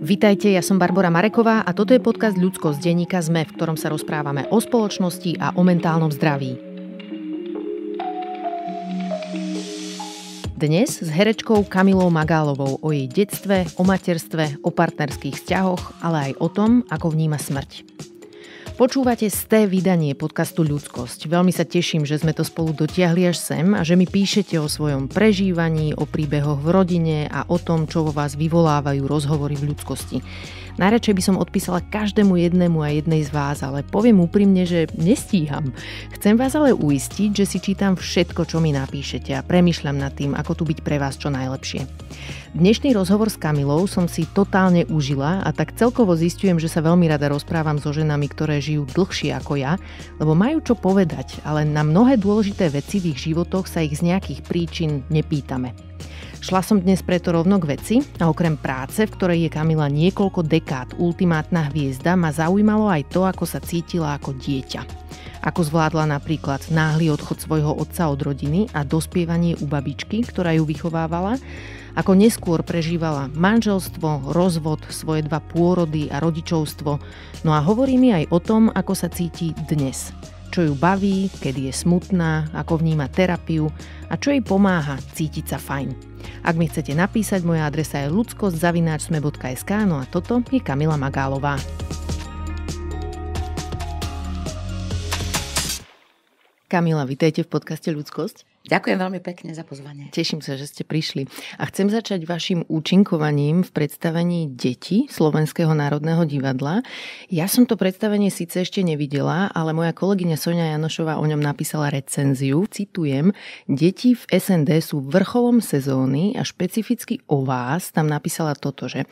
Vitajte, ja som Barbara Mareková a toto je podcast Ľudsko z denníka ZME, v ktorom sa rozprávame o spoločnosti a o mentálnom zdraví. Dnes s herečkou Kamilou Magálovou o jej detstve, o materstve, o partnerských vzťahoch, ale aj o tom, ako vníma smrť. Počúvate sté vydanie podcastu Ľudskosť. Veľmi sa teším, že sme to spolu dotiahli až sem a že mi píšete o svojom prežívaní, o príbehoch v rodine a o tom, čo vo vás vyvolávajú rozhovory v ľudskosti. Najradšej by som odpísala každému jednému a jednej z vás, ale poviem úprimne, že nestíham. Chcem vás ale uistiť, že si čítam všetko, čo mi napíšete a premyšľam nad tým, ako tu byť pre vás čo najlepšie. Dnešný rozhovor s Kamilou som si totálne užila a tak celkovo zistujem, že sa veľmi rada rozprávam so ženami, ktoré žijú dlhšie ako ja, lebo majú čo povedať, ale na mnohé dôležité veci v ich životoch sa ich z nejakých príčin nepýtame. Šla som dnes preto rovno k veci a okrem práce, v ktorej je Kamila niekoľko dekád ultimátna hviezda, ma zaujímalo aj to, ako sa cítila ako dieťa. Ako zvládla napríklad náhly odchod svojho otca od rodiny a dospievanie u babičky, ktorá ju vychovávala, ako neskôr prežívala manželstvo, rozvod, svoje dva pôrody a rodičovstvo. No a hovorí mi aj o tom, ako sa cíti dnes čo ju baví, kedy je smutná, ako vníma terapiu a čo jej pomáha cítiť sa fajn. Ak mi chcete napísať, moja adresa je ludskostzavináčsme.sk, no a toto je Kamila Magálová. Kamila, vitajte v podcaste Ľudskosť. Ďakujem veľmi pekne za pozvanie. Teším sa, že ste prišli. A chcem začať vašim účinkovaním v predstavení Deti Slovenského národného divadla. Ja som to predstavenie síce ešte nevidela, ale moja kolegyňa Sonia Janošová o ňom napísala recenziu. Citujem, deti v SND sú vrcholom sezóny a špecificky o vás tam napísala toto, že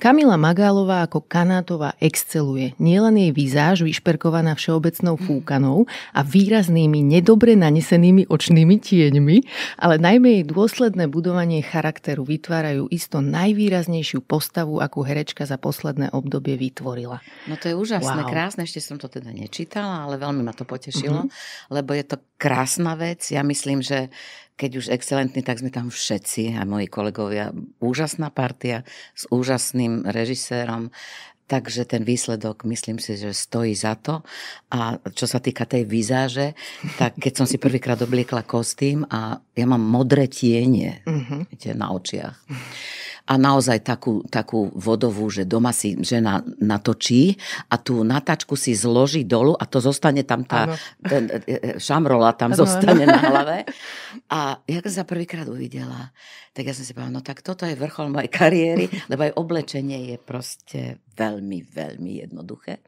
Kamila Magálová ako Kanátová exceluje. Nielen jej výzáž vyšperkovaná všeobecnou fúkanou a výraznými, nedobre nanesenými očnými tieňmi, ale najmä jej dôsledné budovanie charakteru vytvárajú isto najvýraznejšiu postavu, akú herečka za posledné obdobie vytvorila. No to je úžasné, wow. krásne, ešte som to teda nečítala, ale veľmi ma to potešilo, mm-hmm. lebo je to krásna vec. Ja myslím, že keď už excelentní, tak sme tam všetci, aj moji kolegovia. Úžasná partia s úžasným režisérom, Takže ten výsledok, myslím si, že stojí za to. A čo sa týka tej vizáže, tak keď som si prvýkrát obliekla kostým a ja mám modré tienie Uh-huh. viete, na očiach a naozaj takú, takú vodovú, že doma si žena natočí a tú natačku si zloží dolu a to zostane tam tá ten, e, e, šamrola tam ano, zostane na hlave. A ja keď sa prvýkrát uvidela, tak ja som si povedala, no tak toto je vrchol mojej kariéry, lebo aj oblečenie je proste veľmi, veľmi jednoduché.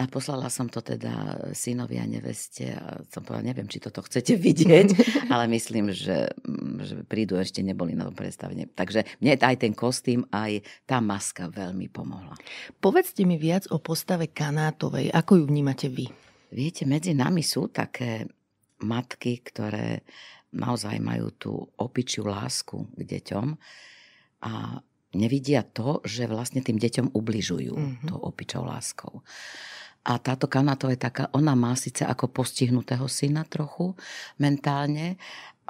A poslala som to teda synovi a neveste a som povedala, neviem, či toto chcete vidieť, ale myslím, že, mm, že prídu ešte neboli na tom Takže mne aj ten kostým, aj tá maska veľmi pomohla. Povedzte mi viac o postave Kanátovej. Ako ju vnímate vy? Viete, medzi nami sú také matky, ktoré naozaj majú tú opičiu lásku k deťom a nevidia to, že vlastne tým deťom ubližujú mm-hmm. tou opičou láskou. A táto Kana to je taká, ona má síce ako postihnutého syna trochu mentálne,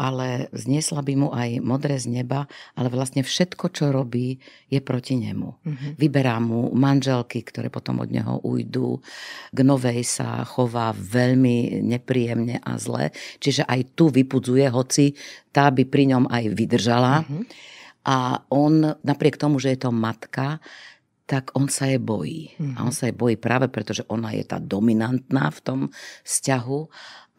ale zniesla by mu aj modré z neba, ale vlastne všetko, čo robí, je proti nemu. Mm-hmm. Vyberá mu manželky, ktoré potom od neho ujdú. K novej sa chová veľmi nepríjemne a zle. Čiže aj tu vypudzuje, hoci tá by pri ňom aj vydržala. Mm-hmm. A on, napriek tomu, že je to matka, tak on sa jej bojí. Mm-hmm. A on mhm. sa jej bojí práve preto, že ona je tá dominantná v tom vzťahu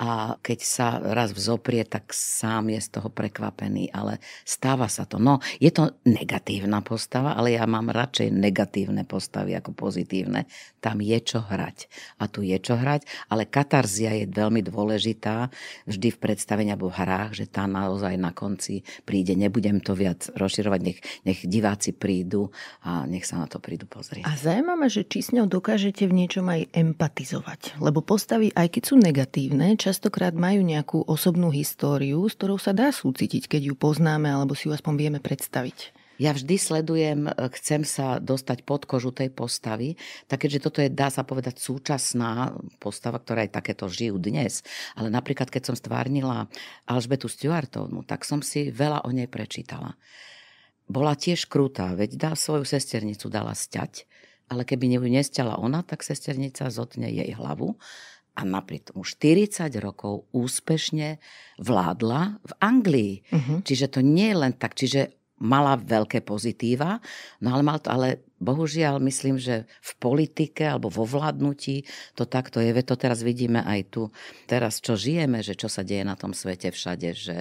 a keď sa raz vzoprie, tak sám je z toho prekvapený, ale stáva sa to. No, je to negatívna postava, ale ja mám radšej negatívne postavy ako pozitívne. Tam je čo hrať a tu je čo hrať, ale katarzia je veľmi dôležitá vždy v predstavení alebo v hrách, že tá naozaj na konci príde. Nebudem to viac rozširovať, nech, nech diváci prídu a nech sa na to prídu pozrieť. A zaujímavé, že či s ňou dokážete v niečom aj empatizovať, lebo postavy, aj keď sú negatívne, čas častokrát majú nejakú osobnú históriu, s ktorou sa dá súcitiť, keď ju poznáme alebo si ju aspoň vieme predstaviť. Ja vždy sledujem, e, chcem sa dostať pod kožu tej postavy, tak keďže toto je, dá sa povedať, súčasná postava, ktorá aj takéto žijú dnes. Ale napríklad, keď som stvárnila Alžbetu Stuartovnu, tak som si veľa o nej prečítala. Bola tiež krutá, veď dá svoju sesternicu dala sťať, ale keby ju nestiala ona, tak sesternica zotne jej hlavu a napriek tomu 40 rokov úspešne vládla v Anglii. Uh-huh. Čiže to nie je len tak, čiže mala veľké pozitíva, no ale mal to, ale bohužiaľ myslím, že v politike alebo vo vládnutí to takto je, veď to teraz vidíme aj tu, teraz čo žijeme, že čo sa deje na tom svete všade, že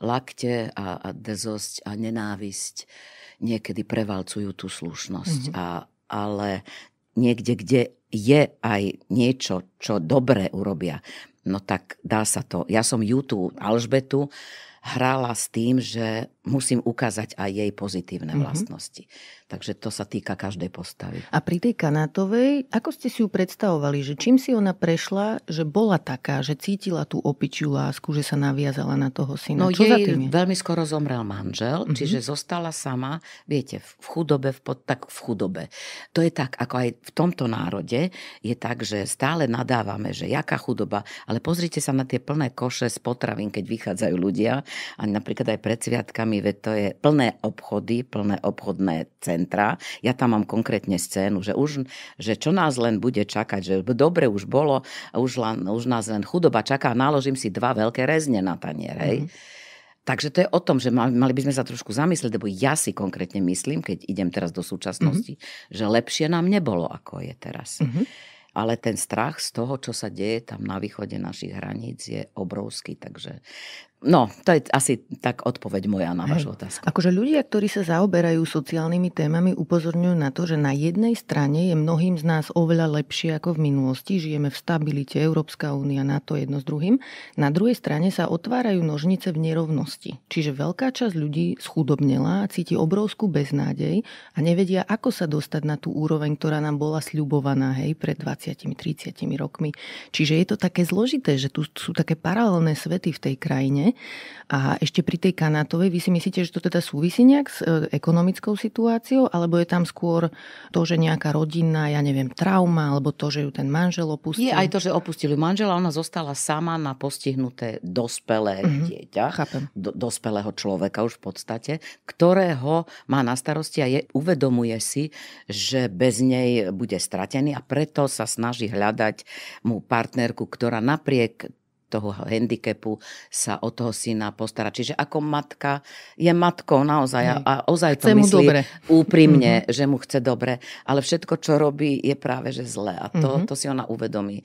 lakte a, a dezosť a nenávisť niekedy prevalcujú tú slušnosť Uh-huh. a ale niekde, kde je aj niečo, čo dobre urobia, no tak dá sa to. Ja som YouTube Alžbetu hrála s tým, že musím ukázať aj jej pozitívne mhm. vlastnosti. Mm-hmm. Takže to sa týka každej postavy. A pri tej Kanátovej, ako ste si ju predstavovali, že čím si ona prešla, že bola taká, že cítila tú opičiu lásku, že sa naviazala na toho syna? No Čo jej za tým je? veľmi skoro zomrel manžel, mm-hmm. čiže zostala sama, viete, v chudobe, v pod, tak v chudobe. To je tak, ako aj v tomto národe, je tak, že stále nadávame, že jaká chudoba, ale pozrite sa na tie plné koše z potravín, keď vychádzajú ľudia a napríklad aj pred sviatkami knihami, veď to je plné obchody, plné obchodné centra. Ja tam mám konkrétne scénu, že už, že čo nás len bude čakať, že dobre už bolo, už, len, už nás len chudoba čaká, náložím si dva veľké rezne na tanier, hej. Mm-hmm. Takže to je o tom, že mali by sme sa trošku zamyslieť, lebo ja si konkrétne myslím, keď idem teraz do súčasnosti, mm-hmm. že lepšie nám nebolo, ako je teraz. Mm-hmm. Ale ten strach z toho, čo sa deje tam na východe našich hraníc, je obrovský. Takže No, to je asi tak odpoveď moja na vašu otázku. Akože ľudia, ktorí sa zaoberajú sociálnymi témami, upozorňujú na to, že na jednej strane je mnohým z nás oveľa lepšie ako v minulosti. Žijeme v stabilite, Európska únia, NATO jedno s druhým. Na druhej strane sa otvárajú nožnice v nerovnosti. Čiže veľká časť ľudí schudobnela, cíti obrovskú beznádej a nevedia, ako sa dostať na tú úroveň, ktorá nám bola sľubovaná hej, pred 20-30 rokmi. Čiže je to také zložité, že tu sú také paralelné svety v tej krajine a ešte pri tej kanátovej, vy si myslíte, že to teda súvisí nejak s e, ekonomickou situáciou, alebo je tam skôr to, že nejaká rodina, ja neviem, trauma, alebo to, že ju ten manžel opustil? Je aj to, že opustili manžela, ona zostala sama na postihnuté dospelé mm-hmm. dieťa, Chápem. Do, dospelého človeka už v podstate, ktorého má na starosti a je, uvedomuje si, že bez nej bude stratený a preto sa snaží hľadať mu partnerku, ktorá napriek toho handicapu sa o toho syna postará. Čiže ako matka je matkou naozaj Hej. a ozaj chce to myslí dobre. úprimne, mm-hmm. že mu chce dobre, ale všetko, čo robí, je práve že zlé a to, mm-hmm. to si ona uvedomí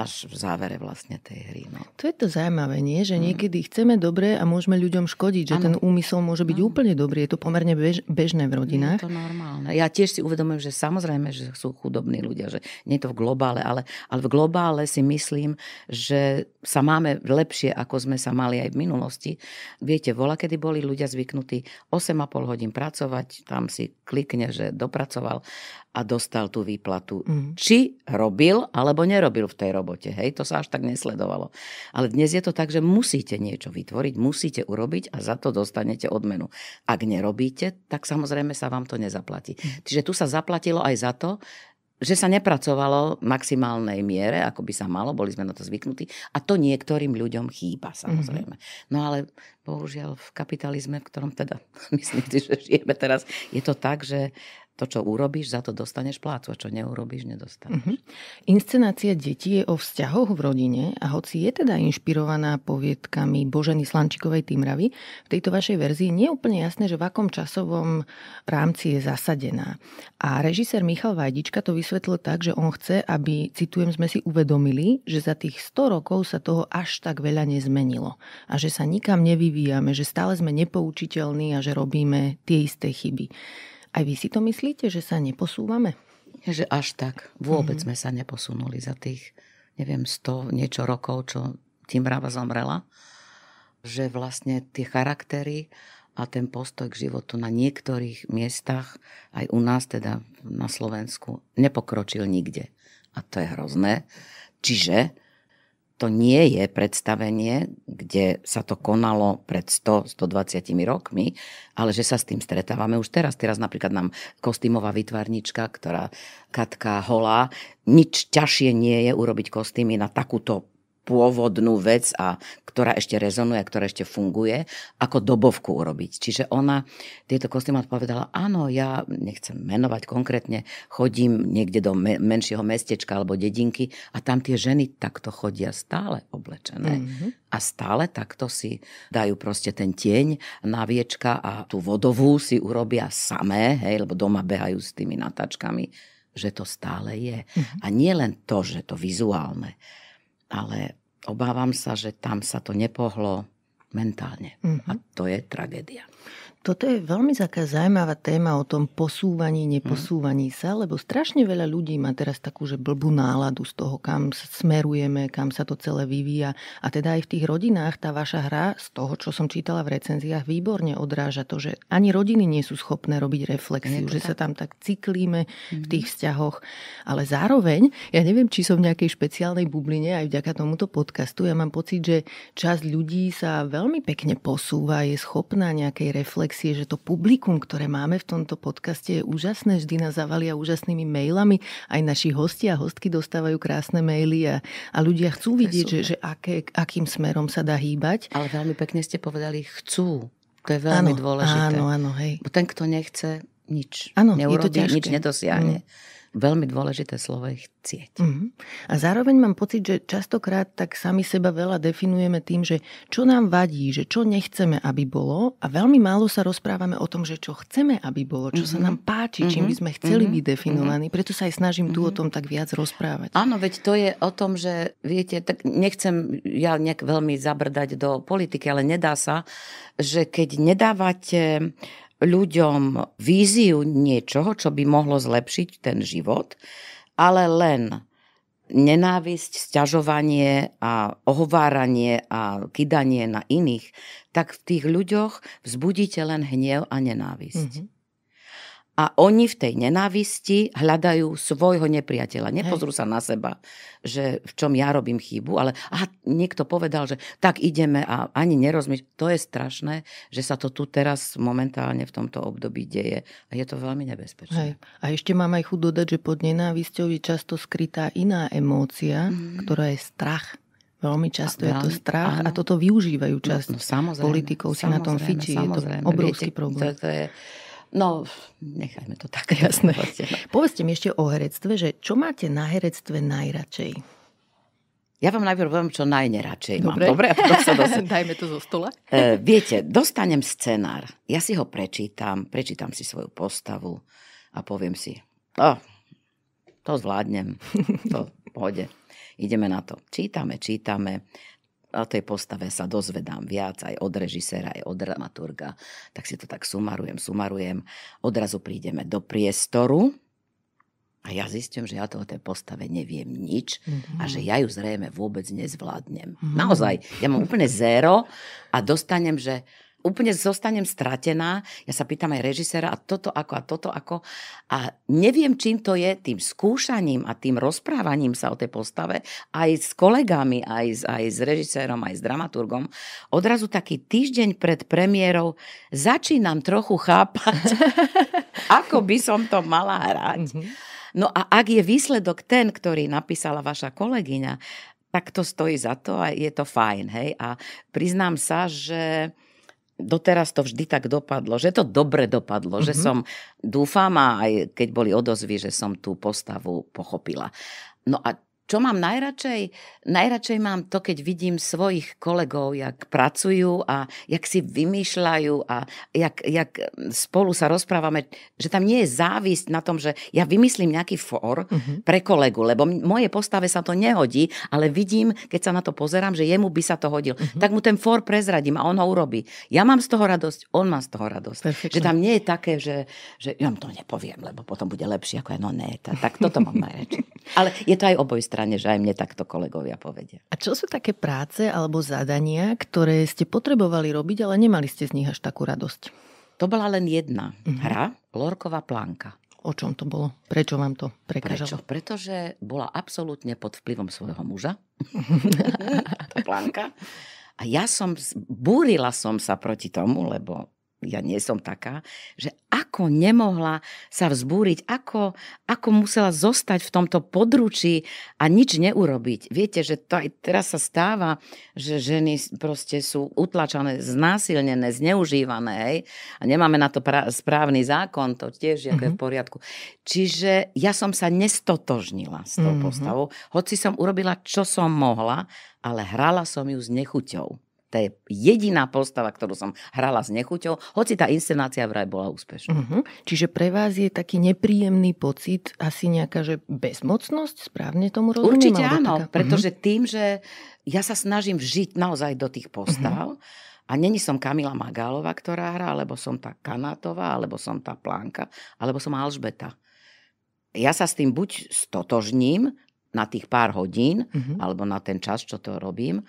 až v závere vlastne tej hry. No. To je to zaujímavé, nie? že mm. niekedy chceme dobre a môžeme ľuďom škodiť, že ano. ten úmysel môže byť ano. úplne dobrý. Je to pomerne bež, bežné v rodinách. Je to normálne. Ja tiež si uvedomujem, že samozrejme, že sú chudobní ľudia, že nie je to v globále, ale, ale v globále si myslím, že sa máme lepšie, ako sme sa mali aj v minulosti. Viete, vola, kedy boli ľudia zvyknutí 8,5 hodín pracovať, tam si klikne, že dopracoval a dostal tú výplatu. Mm. Či robil, alebo nerobil v tej robote. Hej, to sa až tak nesledovalo. Ale dnes je to tak, že musíte niečo vytvoriť, musíte urobiť a za to dostanete odmenu. Ak nerobíte, tak samozrejme sa vám to nezaplatí. Mm. Čiže tu sa zaplatilo aj za to, že sa nepracovalo v maximálnej miere, ako by sa malo, boli sme na to zvyknutí. A to niektorým ľuďom chýba, mhm. samozrejme. Mm-hmm. No ale bohužiaľ v kapitalizme, v ktorom teda myslím že žijeme teraz, je to tak, že to, čo urobíš, za to dostaneš plácu a čo neurobíš, nedostaneš. Mm-hmm. Inscenácia detí je o vzťahoch v rodine a hoci je teda inšpirovaná poviedkami Boženy Slančikovej Týmravy, v tejto vašej verzii nie je úplne jasné, že v akom časovom rámci je zasadená. A režisér Michal Vajdička to vysvetlil tak, že on chce, aby, citujem, sme si uvedomili, že za tých 100 rokov sa toho až tak veľa nezmenilo a že sa nikam nevyvíjame, že stále sme nepoučiteľní a že robíme tie isté chyby. Aj vy si to myslíte, že sa neposúvame? že až tak. Vôbec mm-hmm. sme sa neposunuli za tých, neviem, 100 niečo rokov, čo tým ráva zomrela. Že vlastne tie charaktery a ten postoj k životu na niektorých miestach, aj u nás teda na Slovensku, nepokročil nikde. A to je hrozné. Čiže to nie je predstavenie, kde sa to konalo pred 100-120 rokmi, ale že sa s tým stretávame už teraz. Teraz napríklad nám kostýmová vytvarnička, ktorá Katka Holá, nič ťažšie nie je urobiť kostýmy na takúto pôvodnú vec, a ktorá ešte rezonuje, ktorá ešte funguje, ako dobovku urobiť. Čiže ona tieto kostýmy odpovedala, áno, ja nechcem menovať konkrétne, chodím niekde do me- menšieho mestečka alebo dedinky a tam tie ženy takto chodia stále oblečené. Mm-hmm. A stále takto si dajú proste ten tieň na viečka a tú vodovú si urobia samé, hej, lebo doma behajú s tými natáčkami, že to stále je. Mm-hmm. A nie len to, že to vizuálne, ale obávam sa, že tam sa to nepohlo mentálne. Mm-hmm. A to je tragédia. Toto je veľmi taká zaujímavá téma o tom posúvaní, mhm. neposúvaní sa, lebo strašne veľa ľudí má teraz takú, že blbú náladu z toho, kam smerujeme, kam sa to celé vyvíja. A teda aj v tých rodinách tá vaša hra, z toho, čo som čítala v recenziách, výborne odráža to, že ani rodiny nie sú schopné robiť reflexiu, že tak? sa tam tak cyklíme v mhm. tých vzťahoch. Ale zároveň, ja neviem, či som v nejakej špeciálnej bubline aj vďaka tomuto podcastu, ja mám pocit, že časť ľudí sa veľmi pekne posúva, je schopná nejakej reflexie reflexie, že to publikum, ktoré máme v tomto podcaste je úžasné, vždy nás zavalia úžasnými mailami, aj naši hostia a hostky dostávajú krásne maily a, a ľudia chcú vidieť, že, že aké, akým smerom sa dá hýbať. Ale veľmi pekne ste povedali, chcú. To je veľmi áno, dôležité. Áno, áno, hej. Ten, kto nechce, nič. Áno, je to ťažké. nič nedosiahne. Mm veľmi dôležité slovo je chcieť. Mm-hmm. A zároveň mám pocit, že častokrát tak sami seba veľa definujeme tým, že čo nám vadí, že čo nechceme, aby bolo a veľmi málo sa rozprávame o tom, že čo chceme, aby bolo, čo mm-hmm. sa mhm. nám páči, mm-hmm. čím mhm. by sme chceli mm-hmm. byť definovaní. Mhm. Preto sa aj snažím mm-hmm. tu o tom tak viac rozprávať. Áno, veď to je o tom, že viete, tak nechcem ja nejak veľmi zabrdať do politiky, ale nedá sa, že keď nedávate ľuďom víziu niečoho, čo by mohlo zlepšiť ten život, ale len nenávisť, sťažovanie a ohováranie a kydanie na iných, tak v tých ľuďoch vzbudíte len hnev a nenávisť. Mm-hmm a oni v tej nenávisti hľadajú svojho nepriateľa. Nepozrú sa na seba, že v čom ja robím chybu, ale aha, niekto povedal, že tak ideme a ani nerozmýšľa. To je strašné, že sa to tu teraz momentálne v tomto období deje a je to veľmi nebezpečné. Hej. A ešte mám aj chuť dodať, že pod nenávisťou je často skrytá iná emócia, mm. ktorá je strach. Veľmi často a, je to strach áno. a toto využívajú časť no, no, politikov, si na tom fičí. Je to obrovský Viete, problém. To, to je, No, nechajme to tak jasné. Vlastne. Povedzte mi ešte o herectve, že čo máte na herectve najradšej? Ja vám najprv poviem, čo najneradšej Dobre. mám. Dobre, a potom sa dosť... Dajme to zo stola. E, viete, dostanem scenár. Ja si ho prečítam, prečítam si svoju postavu a poviem si, oh, to zvládnem, to v pohode. Ideme na to. Čítame, čítame o tej postave sa dozvedám viac aj od režisera, aj od dramaturga, tak si to tak sumarujem, sumarujem. Odrazu prídeme do priestoru a ja zistím, že ja to o tej postave neviem nič mm-hmm. a že ja ju zrejme vôbec nezvládnem. Mm-hmm. Naozaj, ja mám úplne zero, a dostanem, že úplne zostanem stratená. Ja sa pýtam aj režiséra a toto ako a toto ako. A neviem, čím to je, tým skúšaním a tým rozprávaním sa o tej postave, aj s kolegami, aj, aj s režisérom, aj s dramaturgom, odrazu taký týždeň pred premiérou začínam trochu chápať, ako by som to mala hrať. Mhm. No a ak je výsledok ten, ktorý napísala vaša kolegyňa, tak to stojí za to a je to fajn. Hej? A priznám sa, že doteraz to vždy tak dopadlo, že to dobre dopadlo, mm-hmm. že mhm. som, dúfam a aj keď boli odozvy, že som tú postavu pochopila. No a čo mám najradšej? Najradšej mám to, keď vidím svojich kolegov, jak pracujú a jak si vymýšľajú a jak, jak spolu sa rozprávame, že tam nie je závisť na tom, že ja vymyslím nejaký for uh-huh. pre kolegu, lebo moje postave sa to nehodí, ale vidím, keď sa na to pozerám, že jemu by sa to hodil. Uh-huh. Mhm. Tak mu ten for prezradím a on ho urobí. Ja mám z toho radosť, on má z toho radosť. Perfect. Že tam nie je také, že, že ja mu to nepoviem, lebo potom bude lepšie ako ja, no ne, tak, tak toto mám najradšej. Ale je to aj oboj strany strane, že aj mne takto kolegovia povedia. A čo sú také práce alebo zadania, ktoré ste potrebovali robiť, ale nemali ste z nich až takú radosť? To bola len jedna uh-huh. hra, Lorková plánka. O čom to bolo? Prečo vám to prekážalo? Prečo? Pretože bola absolútne pod vplyvom svojho muža. tá plánka. A ja som, búrila som sa proti tomu, lebo ja nie som taká, že ako nemohla sa vzbúriť, ako, ako musela zostať v tomto područí a nič neurobiť. Viete, že to aj teraz sa stáva, že ženy proste sú utlačané, znásilnené, zneužívané, hej? A nemáme na to pra- správny zákon, to tiež je mm-hmm. v mhm. poriadku. Čiže ja som sa nestotožnila s tou mm-hmm. postavou, hoci som urobila, čo som mohla, ale hrala som ju s nechuťou. To je jediná postava, ktorú som hrala s nechuťou, hoci tá inscenácia vraj bola úspešná. Uh-huh. Čiže pre vás je taký nepríjemný pocit, asi nejaká že bezmocnosť, správne tomu rozumiem? Určite áno, taká... pretože uh-huh. tým, že ja sa snažím žiť naozaj do tých postav, uh-huh. A není som Kamila Magálova, ktorá hrá, alebo som tá Kanátová, alebo som tá Plánka, alebo som Alžbeta. Ja sa s tým buď stotožním na tých pár hodín, uh-huh. alebo na ten čas, čo to robím,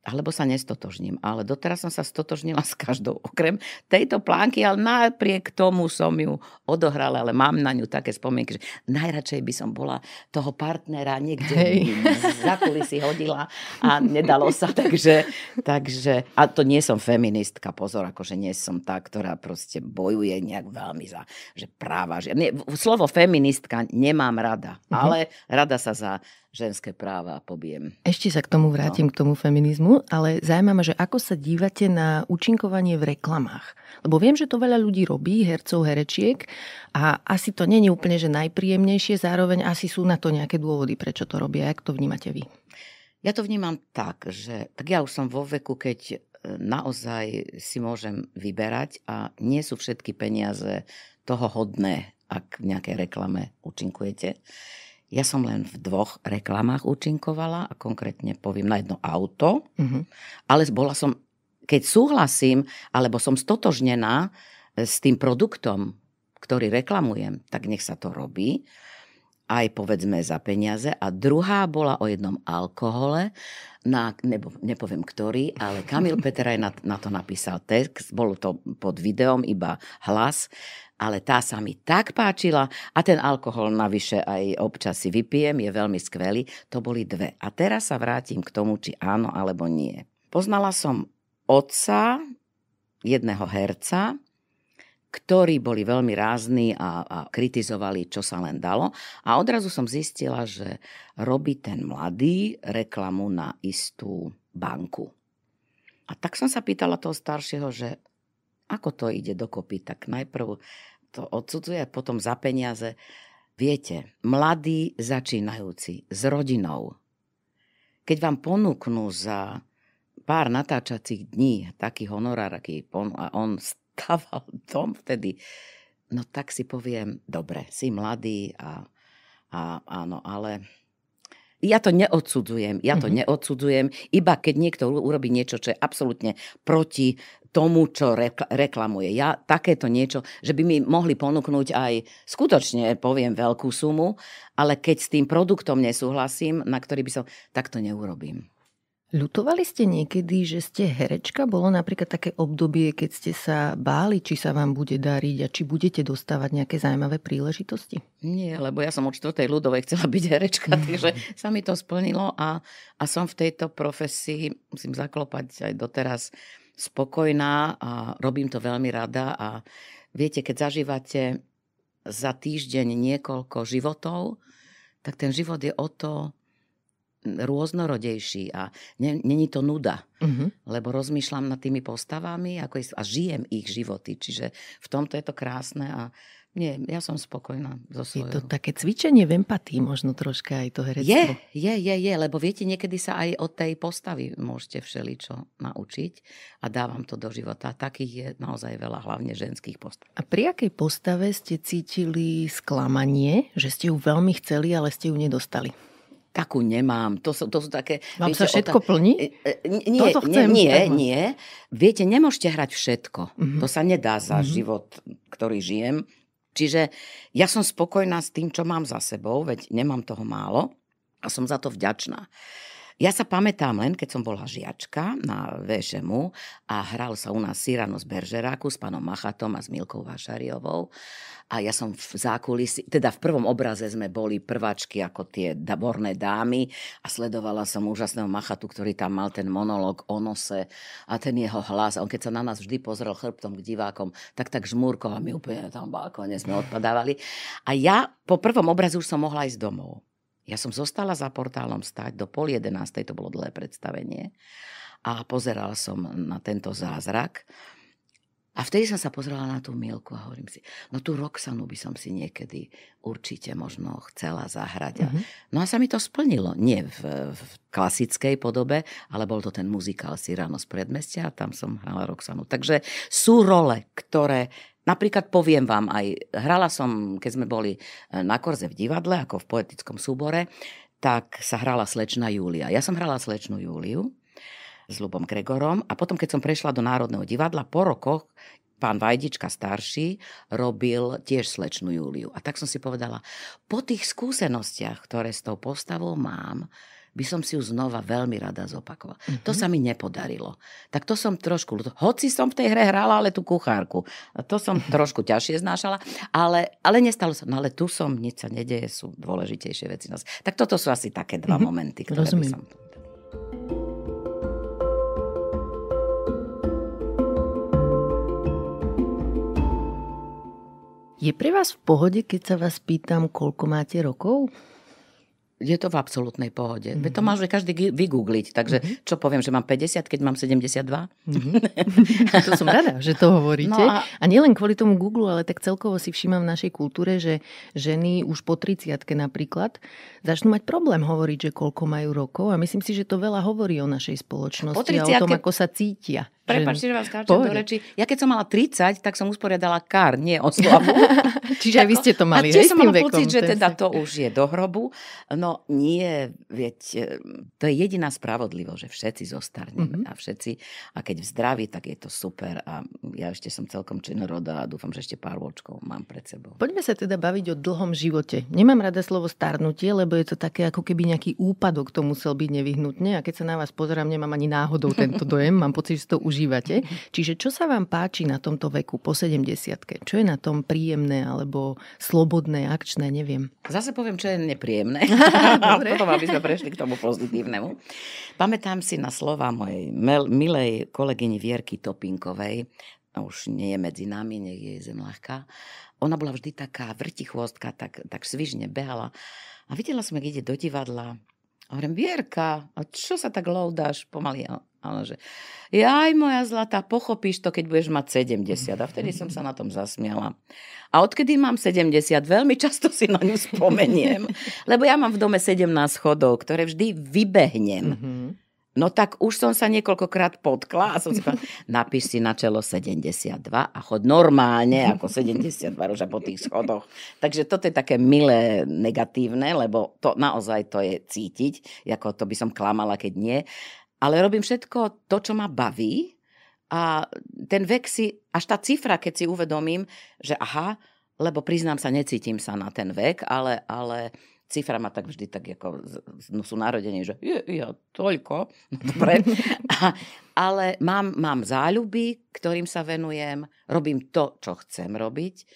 alebo sa nestotožním. Ale doteraz som sa stotožnila s každou, okrem tejto plánky, ale napriek tomu som ju odohrala, ale mám na ňu také spomienky, že najradšej by som bola toho partnera niekde Hej. za kulisy hodila a nedalo sa, takže, takže a to nie som feministka, pozor, akože nie som tá, ktorá proste bojuje nejak veľmi za, že práva, že, nie, slovo feministka nemám rada, mhm. ale rada sa za ženské práva a pobiem. Ešte sa k tomu no. vrátim, no. k tomu feminizmu, ale zaujímavé, že ako sa dívate na účinkovanie v reklamách. Lebo viem, že to veľa ľudí robí, hercov, herečiek a asi to není úplne, že najpríjemnejšie, zároveň asi sú na to nejaké dôvody, prečo to robia. Jak to vnímate vy? Ja to vnímam tak, že tak ja už som vo veku, keď e, naozaj si môžem vyberať a nie sú všetky peniaze toho hodné, ak v nejakej reklame účinkujete. Ja som len v dvoch reklamách účinkovala a konkrétne poviem na jedno auto, mm-hmm. ale bola som, keď súhlasím, alebo som stotožnená e, s tým produktom, ktorý reklamujem, tak nech sa to robí aj povedzme za peniaze a druhá bola o jednom alkohole, na, nebo, nepoviem ktorý, ale Kamil aj na, na to napísal text, bolo to pod videom iba hlas ale tá sa mi tak páčila a ten alkohol navyše aj občas si vypijem, je veľmi skvelý. To boli dve. A teraz sa vrátim k tomu, či áno alebo nie. Poznala som otca jedného herca, ktorí boli veľmi rázni a, a kritizovali, čo sa len dalo. A odrazu som zistila, že robí ten mladý reklamu na istú banku. A tak som sa pýtala toho staršieho, že ako to ide dokopy, tak najprv to odsudzuje potom za peniaze. Viete, mladí začínajúci s rodinou, keď vám ponúknú za pár natáčacích dní taký honorár, aký on, a on stával dom vtedy, no tak si poviem, dobre, si mladý a, a áno, ale ja to neodsudzujem, ja to mm-hmm. neodsudzujem, iba keď niekto urobí niečo, čo je absolútne proti tomu, čo rekl- reklamuje. Ja takéto niečo, že by mi mohli ponúknuť aj skutočne, poviem, veľkú sumu, ale keď s tým produktom nesúhlasím, na ktorý by som, tak to neurobím. Ľutovali ste niekedy, že ste herečka? Bolo napríklad také obdobie, keď ste sa báli, či sa vám bude dariť a či budete dostávať nejaké zaujímavé príležitosti? Nie, lebo ja som od 4. ľudovej chcela byť herečka, mm. takže sa mi to splnilo a, a som v tejto profesii, musím zaklopať aj doteraz, spokojná a robím to veľmi rada a viete, keď zažívate za týždeň niekoľko životov, tak ten život je o to rôznorodejší a není to nuda. Uh-huh. Lebo rozmýšľam nad tými postavami ako je, a žijem ich životy. Čiže v tomto je to krásne a nie, ja som spokojná so svojou. Je to také cvičenie v empatii možno troška aj to herectvo. Je, je, je, je, lebo viete, niekedy sa aj od tej postavy môžete všeličo naučiť a dávam to do života. Takých je naozaj veľa, hlavne ženských postav. A pri akej postave ste cítili sklamanie, že ste ju veľmi chceli, ale ste ju nedostali? takú nemám. To sú, to sú také... Vám viete, sa všetko otá... plní? E, e, nie, Toto chcem nie, nie, nie. Viete, nemôžete hrať všetko. Mm-hmm. To sa nedá za mm-hmm. život, ktorý žijem. Čiže ja som spokojná s tým, čo mám za sebou, veď nemám toho málo a som za to vďačná. Ja sa pamätám len, keď som bola žiačka na VŠMU a hral sa u nás Sirano z Beržeráku s pánom Machatom a s Milkou Vášariovou. A ja som v zákulisi, teda v prvom obraze sme boli prváčky ako tie daborné dámy a sledovala som úžasného Machatu, ktorý tam mal ten monolog o nose a ten jeho hlas. A on keď sa na nás vždy pozrel chrbtom k divákom, tak tak žmúrko a my úplne tam balkóne sme odpadávali. A ja po prvom obraze už som mohla ísť domov. Ja som zostala za portálom stať do pol jedenástej, to bolo dlhé predstavenie. A pozerala som na tento zázrak. A vtedy som sa pozerala na tú Milku a hovorím si, no tú Roxanu by som si niekedy určite možno chcela zahrať. Mm-hmm. No a sa mi to splnilo. Nie v, v klasickej podobe, ale bol to ten muzikál Sirano z predmestia a tam som hrala Roxanu. Takže sú role, ktoré Napríklad poviem vám aj, hrala som, keď sme boli e, na Korze v divadle, ako v poetickom súbore, tak sa hrala slečna Júlia. Ja som hrala slečnu Júliu s Lubom Gregorom a potom, keď som prešla do Národného divadla, po rokoch pán Vajdička starší robil tiež slečnu Júliu. A tak som si povedala, po tých skúsenostiach, ktoré s tou postavou mám, by som si ju znova veľmi rada zopakovala. Mm-hmm. To mhm. sa mi nepodarilo. Tak to som trošku... Hoci som v tej hre hrala, ale tú kuchárku. To som trošku ťažšie znášala, ale, ale nestalo sa. No ale tu som, nič sa nedeje, sú dôležitejšie veci. Tak toto sú asi také dva mm-hmm. momenty, ktoré Rozumiem. by som... Je pre vás v pohode, keď sa vás pýtam, koľko máte rokov? je to v absolútnej pohode. Mm-hmm. To mhm. máš každý vygoogliť. Takže mm-hmm. čo poviem, že mám 50, keď mám 72? Mm-hmm. to som rada, že to hovoríte. No a... a nielen kvôli tomu Google, ale tak celkovo si všímam v našej kultúre, že ženy už po 30 napríklad začnú mať problém hovoriť, že koľko majú rokov. A myslím si, že to veľa hovorí o našej spoločnosti po 30 a o tom, ako sa cítia. Prepačte, že vás skáčem do reči. Ja keď som mala 30, tak som usporiadala kár, nie oslavu. Čiže aj vy ste to mali. A tiež som mala vekom, pocit, že teda to už je do hrobu. No nie, vieť, e, to je jediná spravodlivosť, že všetci zostarneme mm-hmm. a všetci, a keď v zdraví, tak je to super. A ja ešte som celkom činoroda a dúfam, že ešte pár vočkov mám pred sebou. Poďme sa teda baviť o dlhom živote. Nemám rada slovo starnutie, lebo je to také ako keby nejaký úpadok to musel byť nevyhnutne. A keď sa na vás pozerám, nemám ani náhodou tento dojem. Mám pocit, že to už prežívate. Čiže čo sa vám páči na tomto veku po 70 Čo je na tom príjemné alebo slobodné, akčné, neviem. Zase poviem, čo je nepríjemné. Dobre. Potom, aby sme prešli k tomu pozitívnemu. Pamätám si na slova mojej milej kolegyni Vierky Topinkovej, no už nie je medzi nami, nie je zem ľahká. Ona bola vždy taká vrtichvostka, tak, tak svižne behala. A videla som, ak ide do divadla Hovorím, Vierka, a čo sa tak loudáš pomaly? Ale že, jaj moja zlatá, pochopíš to, keď budeš mať 70. A vtedy som sa na tom zasmiala. A odkedy mám 70, veľmi často si na ňu spomeniem. Lebo ja mám v dome 17 schodov, ktoré vždy vybehnem. Mm-hmm No tak už som sa niekoľkokrát potkla a som si povedala, napíš si na čelo 72 a chod normálne ako 72 roža po tých schodoch. Takže toto je také milé negatívne, lebo to naozaj to je cítiť, ako to by som klamala, keď nie. Ale robím všetko to, čo ma baví a ten vek si, až tá cifra, keď si uvedomím, že aha, lebo priznám sa, necítim sa na ten vek, ale, ale cifra ma tak vždy tak ako, no sú narodení, že je, ja toľko, no dobre. A, ale mám, mám záľuby, ktorým sa venujem, robím to, čo chcem robiť,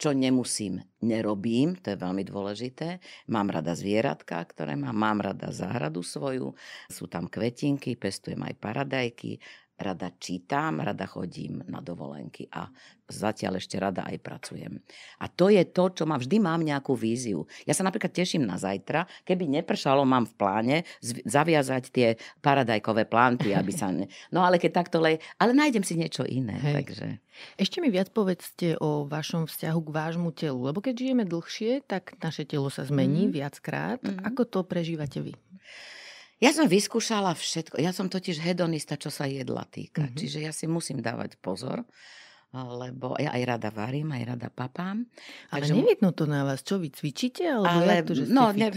čo nemusím, nerobím, to je veľmi dôležité. Mám rada zvieratka, ktoré mám, mám rada záhradu svoju, sú tam kvetinky, pestujem aj paradajky, rada čítam, rada chodím na dovolenky a zatiaľ ešte rada aj pracujem. A to je to, čo ma vždy mám nejakú víziu. Ja sa napríklad teším na zajtra, keby nepršalo, mám v pláne zaviazať tie paradajkové planty, aby sa... Ne... No ale keď takto lej, ale nájdem si niečo iné. Hej. Takže... Ešte mi viac povedzte o vašom vzťahu k vášmu telu, lebo keď žijeme dlhšie, tak naše telo sa zmení mm. viackrát. Mm. Ako to prežívate vy? Ja som vyskúšala všetko. Ja som totiž hedonista, čo sa jedla týka. Mm-hmm. Čiže ja si musím dávať pozor, lebo ja aj rada varím, aj rada papám. Ale Takže... nevidno to na vás. Čo vy cvičíte? Alebo ale, ja to, že no, ne,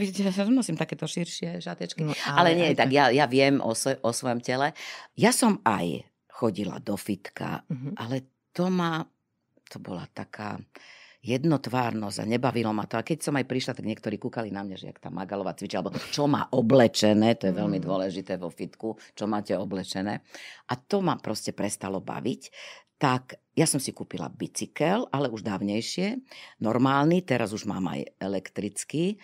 musím takéto širšie žatečky. No, ale, ale nie, tak, tak ja, ja viem o, so, o svojom tele. Ja som aj chodila do fitka, mm-hmm. ale to ma... To bola taká jednotvárnosť a nebavilo ma to. A keď som aj prišla, tak niektorí kúkali na mňa, že jak tá Magalová cvičia, alebo čo má oblečené, to je veľmi mm. dôležité vo fitku, čo máte oblečené. A to ma proste prestalo baviť. Tak ja som si kúpila bicykel, ale už dávnejšie, normálny, teraz už mám aj elektrický,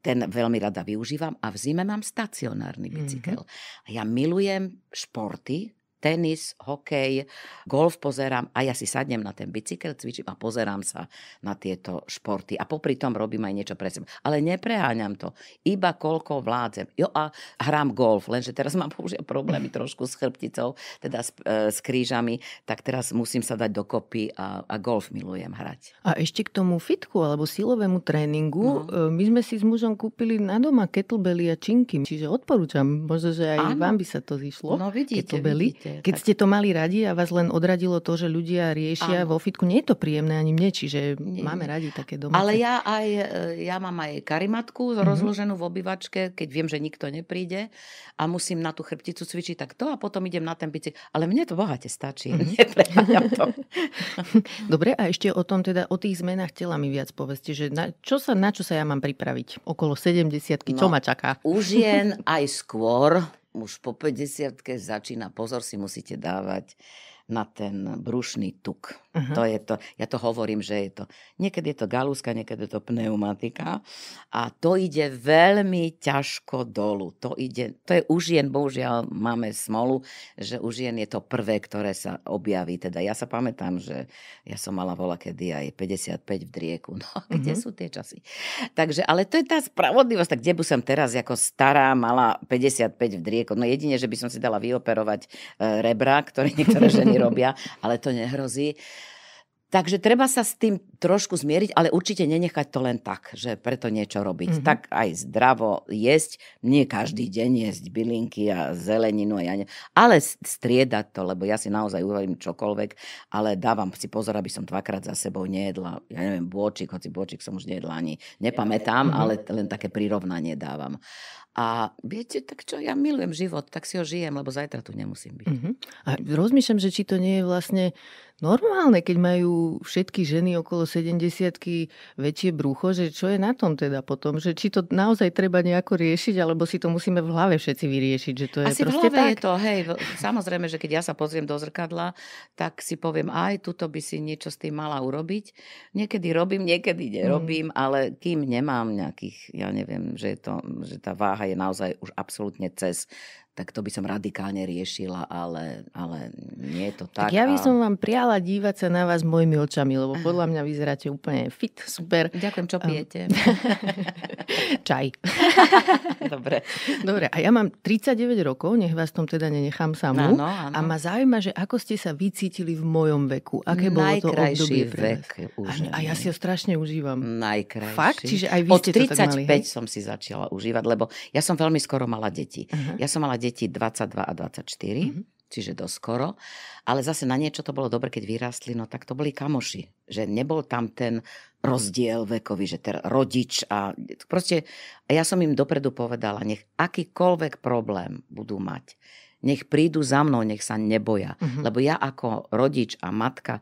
ten veľmi rada využívam a v zime mám stacionárny mhm. bicykel. Mm-hmm. ja milujem športy, tenis, hokej, golf pozerám a ja si sadnem na ten bicykel, cvičím a pozerám sa na tieto športy. A popri tom robím aj niečo pre seba. Ale nepreháňam to. Iba koľko vládzem. Jo a hrám golf, lenže teraz mám bohužiaľ problémy trošku s chrbticou, teda s, e, s krížami, tak teraz musím sa dať dokopy a, a golf milujem hrať. A ešte k tomu fitku alebo silovému tréningu. No. E, my sme si s mužom kúpili na doma kettlebelly a činky, čiže odporúčam. Možno, že aj ano. vám by sa to zišlo. No vidíte, kettlebelly. vidíte. Určite. Keď tak. ste to mali radi a vás len odradilo to, že ľudia riešia ano. vo fitku, nie je to príjemné ani mne, čiže nie. máme radi také domáce. Ale ja, aj, e, ja mám aj karimatku mm-hmm. rozloženú v obývačke, keď viem, že nikto nepríde a musím na tú chrbticu cvičiť tak to a potom idem na ten bicykel. Ale mne to bohate stačí. Mm-hmm. to. Dobre, a ešte o tom teda, o tých zmenách tela mi viac povedzte, že na čo, sa, na čo sa ja mám pripraviť? Okolo 70 no, čo ma čaká? Už jen aj skôr už po 50 začína, pozor si musíte dávať na ten brušný tuk. Uh-huh. To je to, ja to hovorím, že je to. Niekedy je to galúska, niekedy je to pneumatika a to ide veľmi ťažko dolu. To, ide, to je už jen, bohužiaľ máme smolu, že už jen je to prvé, ktoré sa objaví. Teda ja sa pamätám, že ja som mala vola kedy aj 55 v drieku. No, kde uh-huh. sú tie časy? Takže, ale to je tá spravodlivosť. Tak kde by som teraz ako stará mala 55 v drieku? No jedine, že by som si dala vyoperovať e, rebra, ktoré niektoré ženy robia, ale to nehrozí. Takže treba sa s tým trošku zmieriť, ale určite nenechať to len tak, že preto niečo robiť. Mm-hmm. Tak aj zdravo jesť, nie každý deň jesť bylinky a zeleninu a ja ne... Ale striedať to, lebo ja si naozaj uvarím čokoľvek, ale dávam si pozor, aby som dvakrát za sebou nejedla, ja neviem, bôčik, hoci bôčik som už nejedla ani, nepamätám, ale len také prirovnanie dávam. A viete, tak čo, ja milujem život, tak si ho žijem, lebo zajtra tu nemusím byť. Uh-huh. A rozmýšľam, že či to nie je vlastne normálne, keď majú všetky ženy okolo 70 väčšie brucho, že čo je na tom teda potom? Že či to naozaj treba nejako riešiť, alebo si to musíme v hlave všetci vyriešiť? Že to je Asi v hlave tak? je to, hej. Samozrejme, že keď ja sa pozriem do zrkadla, tak si poviem, aj tuto by si niečo s tým mala urobiť. Niekedy robím, niekedy mm. nerobím, mm. ale kým nemám nejakých, ja neviem, že, je to, že tá váha je naozaj už absolútne cez tak to by som radikálne riešila, ale, ale nie je to tak. Tak ja by som vám prijala dívať sa na vás mojimi očami, lebo podľa mňa vyzeráte úplne fit, super. Ďakujem, čo pijete. Čaj. Dobre. Dobre, a ja mám 39 rokov, nech vás tom teda nenechám samú. Áno, áno. A ma zaujíma, že ako ste sa vycítili v mojom veku. Aké bolo to obdobie pre Vek už a, a ja si ho strašne užívam. Najkrajší. Fakt? Čiže aj vy Od ste 35 to tak mali, som si začala užívať, lebo ja som veľmi skoro mala deti. Uh-huh. Ja som mala deti 22 a 24. Mm-hmm čiže doskoro. Ale zase na niečo to bolo dobre, keď vyrástli, no tak to boli kamoši. Že nebol tam ten rozdiel vekový, že ten rodič a proste ja som im dopredu povedala, nech akýkoľvek problém budú mať, nech prídu za mnou, nech sa neboja. Mm-hmm. Lebo ja ako rodič a matka,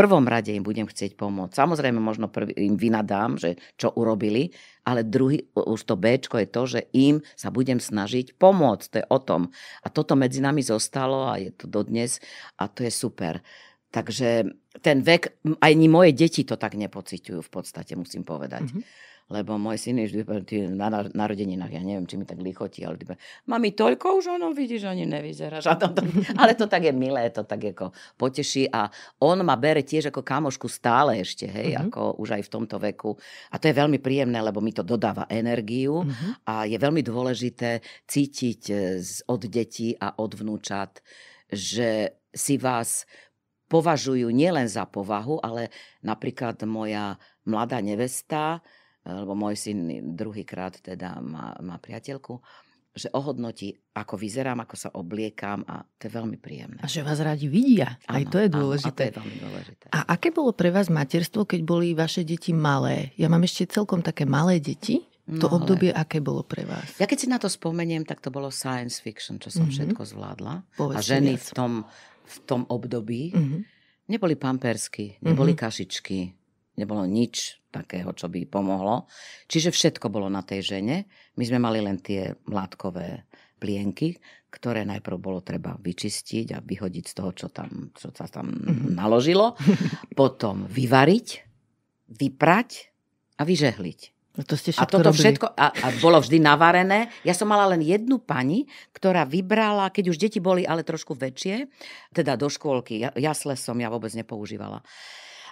prvom rade im budem chcieť pomôcť. Samozrejme, možno prvý im vynadám, že čo urobili, ale druhý, už to B je to, že im sa budem snažiť pomôcť. To je o tom. A toto medzi nami zostalo a je to dodnes a to je super. Takže ten vek, ani moje deti to tak nepociťujú v podstate, musím povedať. Mm-hmm lebo môj syn je vždy na narodeninách, ja neviem, či mi tak lichotí, ale týba, mami, toľko už ono vidíš, ani nevyzeráš. to, to, ale to tak je milé, to tak ako poteší a on ma bere tiež ako kamošku stále ešte, hej, uh-huh. ako už aj v tomto veku. A to je veľmi príjemné, lebo mi to dodáva energiu uh-huh. a je veľmi dôležité cítiť e, od detí a od vnúčat, že si vás považujú nielen za povahu, ale napríklad moja mladá nevesta, lebo môj syn druhýkrát teda má, má priateľku, že ohodnotí, ako vyzerám, ako sa obliekam a to je veľmi príjemné. A že vás radi vidia. Aj to je dôležité. Ano, a to je veľmi dôležité. A aké bolo pre vás materstvo, keď boli vaše deti malé? Ja mám ešte celkom také malé deti. To no, obdobie, ale... aké bolo pre vás? Ja keď si na to spomeniem, tak to bolo science fiction, čo som mm-hmm. všetko zvládla. Povedz a ženy v tom, v tom období mm-hmm. neboli pampersky, mhm. neboli mm-hmm. kašičky, nebolo nič takého, čo by pomohlo. Čiže všetko bolo na tej žene. My sme mali len tie mlátkové plienky, ktoré najprv bolo treba vyčistiť a vyhodiť z toho, čo, tam, čo sa tam mhm. naložilo. Potom vyvariť, vyprať a vyžehliť. A, to ste všetko a toto všetko a, a bolo vždy navarené. Ja som mala len jednu pani, ktorá vybrala, keď už deti boli ale trošku väčšie, teda do škôlky, ja, jasle som ja vôbec nepoužívala.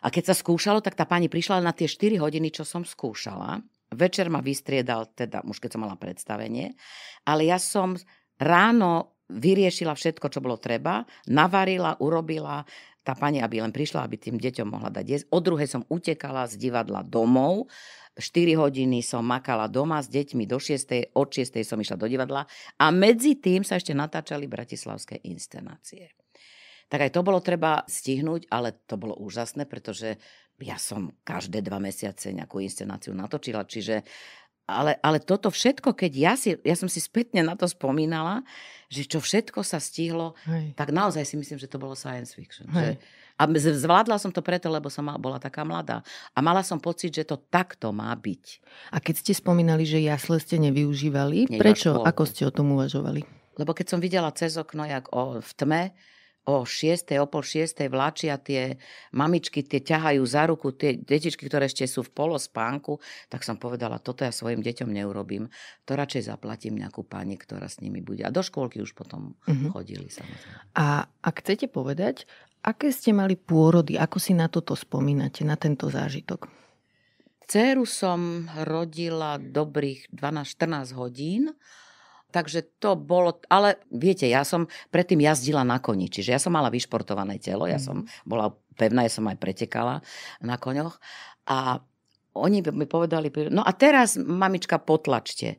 A keď sa skúšalo, tak tá pani prišla na tie 4 hodiny, čo som skúšala. Večer ma vystriedal, teda už keď som mala predstavenie. Ale ja som ráno vyriešila všetko, čo bolo treba, navarila, urobila, tá pani, aby len prišla, aby tým deťom mohla dať jesť. O druhej som utekala z divadla domov, 4 hodiny som makala doma s deťmi do 6, od 6 som išla do divadla a medzi tým sa ešte natáčali bratislavské inscenácie. Tak aj to bolo treba stihnúť, ale to bolo úžasné, pretože ja som každé dva mesiace nejakú inscenáciu natočila, čiže ale, ale toto všetko, keď ja, si, ja som si spätne na to spomínala, že čo všetko sa stihlo, Hej. tak naozaj si myslím, že to bolo science fiction. Že, a zvládla som to preto, lebo som bola taká mladá. A mala som pocit, že to takto má byť. A keď ste spomínali, že jasle ste nevyužívali, Nie, prečo? Ako ste o tom uvažovali? Lebo keď som videla cez okno, jak o, v tme, o 6. o pol 6. vláčia tie mamičky, tie ťahajú za ruku, tie detičky, ktoré ešte sú v polospánku, tak som povedala, toto ja svojim deťom neurobím. To radšej zaplatím nejakú pani, ktorá s nimi bude. A do škôlky už potom mm-hmm. chodili samozrejme. A ak chcete povedať, aké ste mali pôrody, ako si na toto spomínate, na tento zážitok? Céru som rodila dobrých 12-14 hodín Takže to bolo, ale viete, ja som predtým jazdila na koni, čiže ja som mala vyšportované telo, ja mhm. som bola pevná, ja som aj pretekala na koňoch a oni mi povedali, no a teraz mamička potlačte.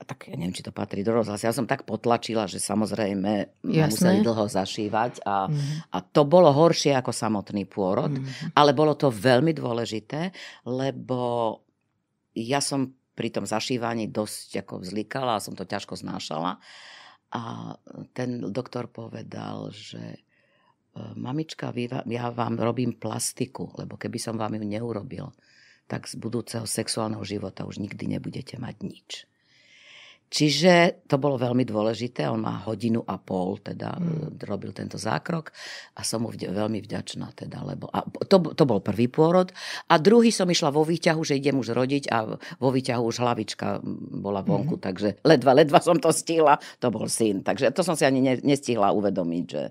A tak ja neviem, či to patrí do rozhlasu. Ja som tak potlačila, že samozrejme Jasné. museli dlho zašívať a, mm. a to bolo horšie ako samotný pôrod, mm. ale bolo to veľmi dôležité, lebo ja som pri tom zašívaní dosť ako vzlikala a som to ťažko znášala. A ten doktor povedal, že e, mamička, ja vám robím plastiku, lebo keby som vám ju neurobil, tak z budúceho sexuálneho života už nikdy nebudete mať nič. Čiže to bolo veľmi dôležité. On má hodinu a pol, teda mm. E, robil tento zákrok a som mu vde, veľmi vďačná. Teda, lebo, a to, to bol prvý pôrod. A druhý som išla vo výťahu, že idem už rodiť a vo výťahu už hlavička bola vonku, mm. takže ledva, ledva som to stihla. To bol syn, takže to som si ani ne, nestihla uvedomiť, že,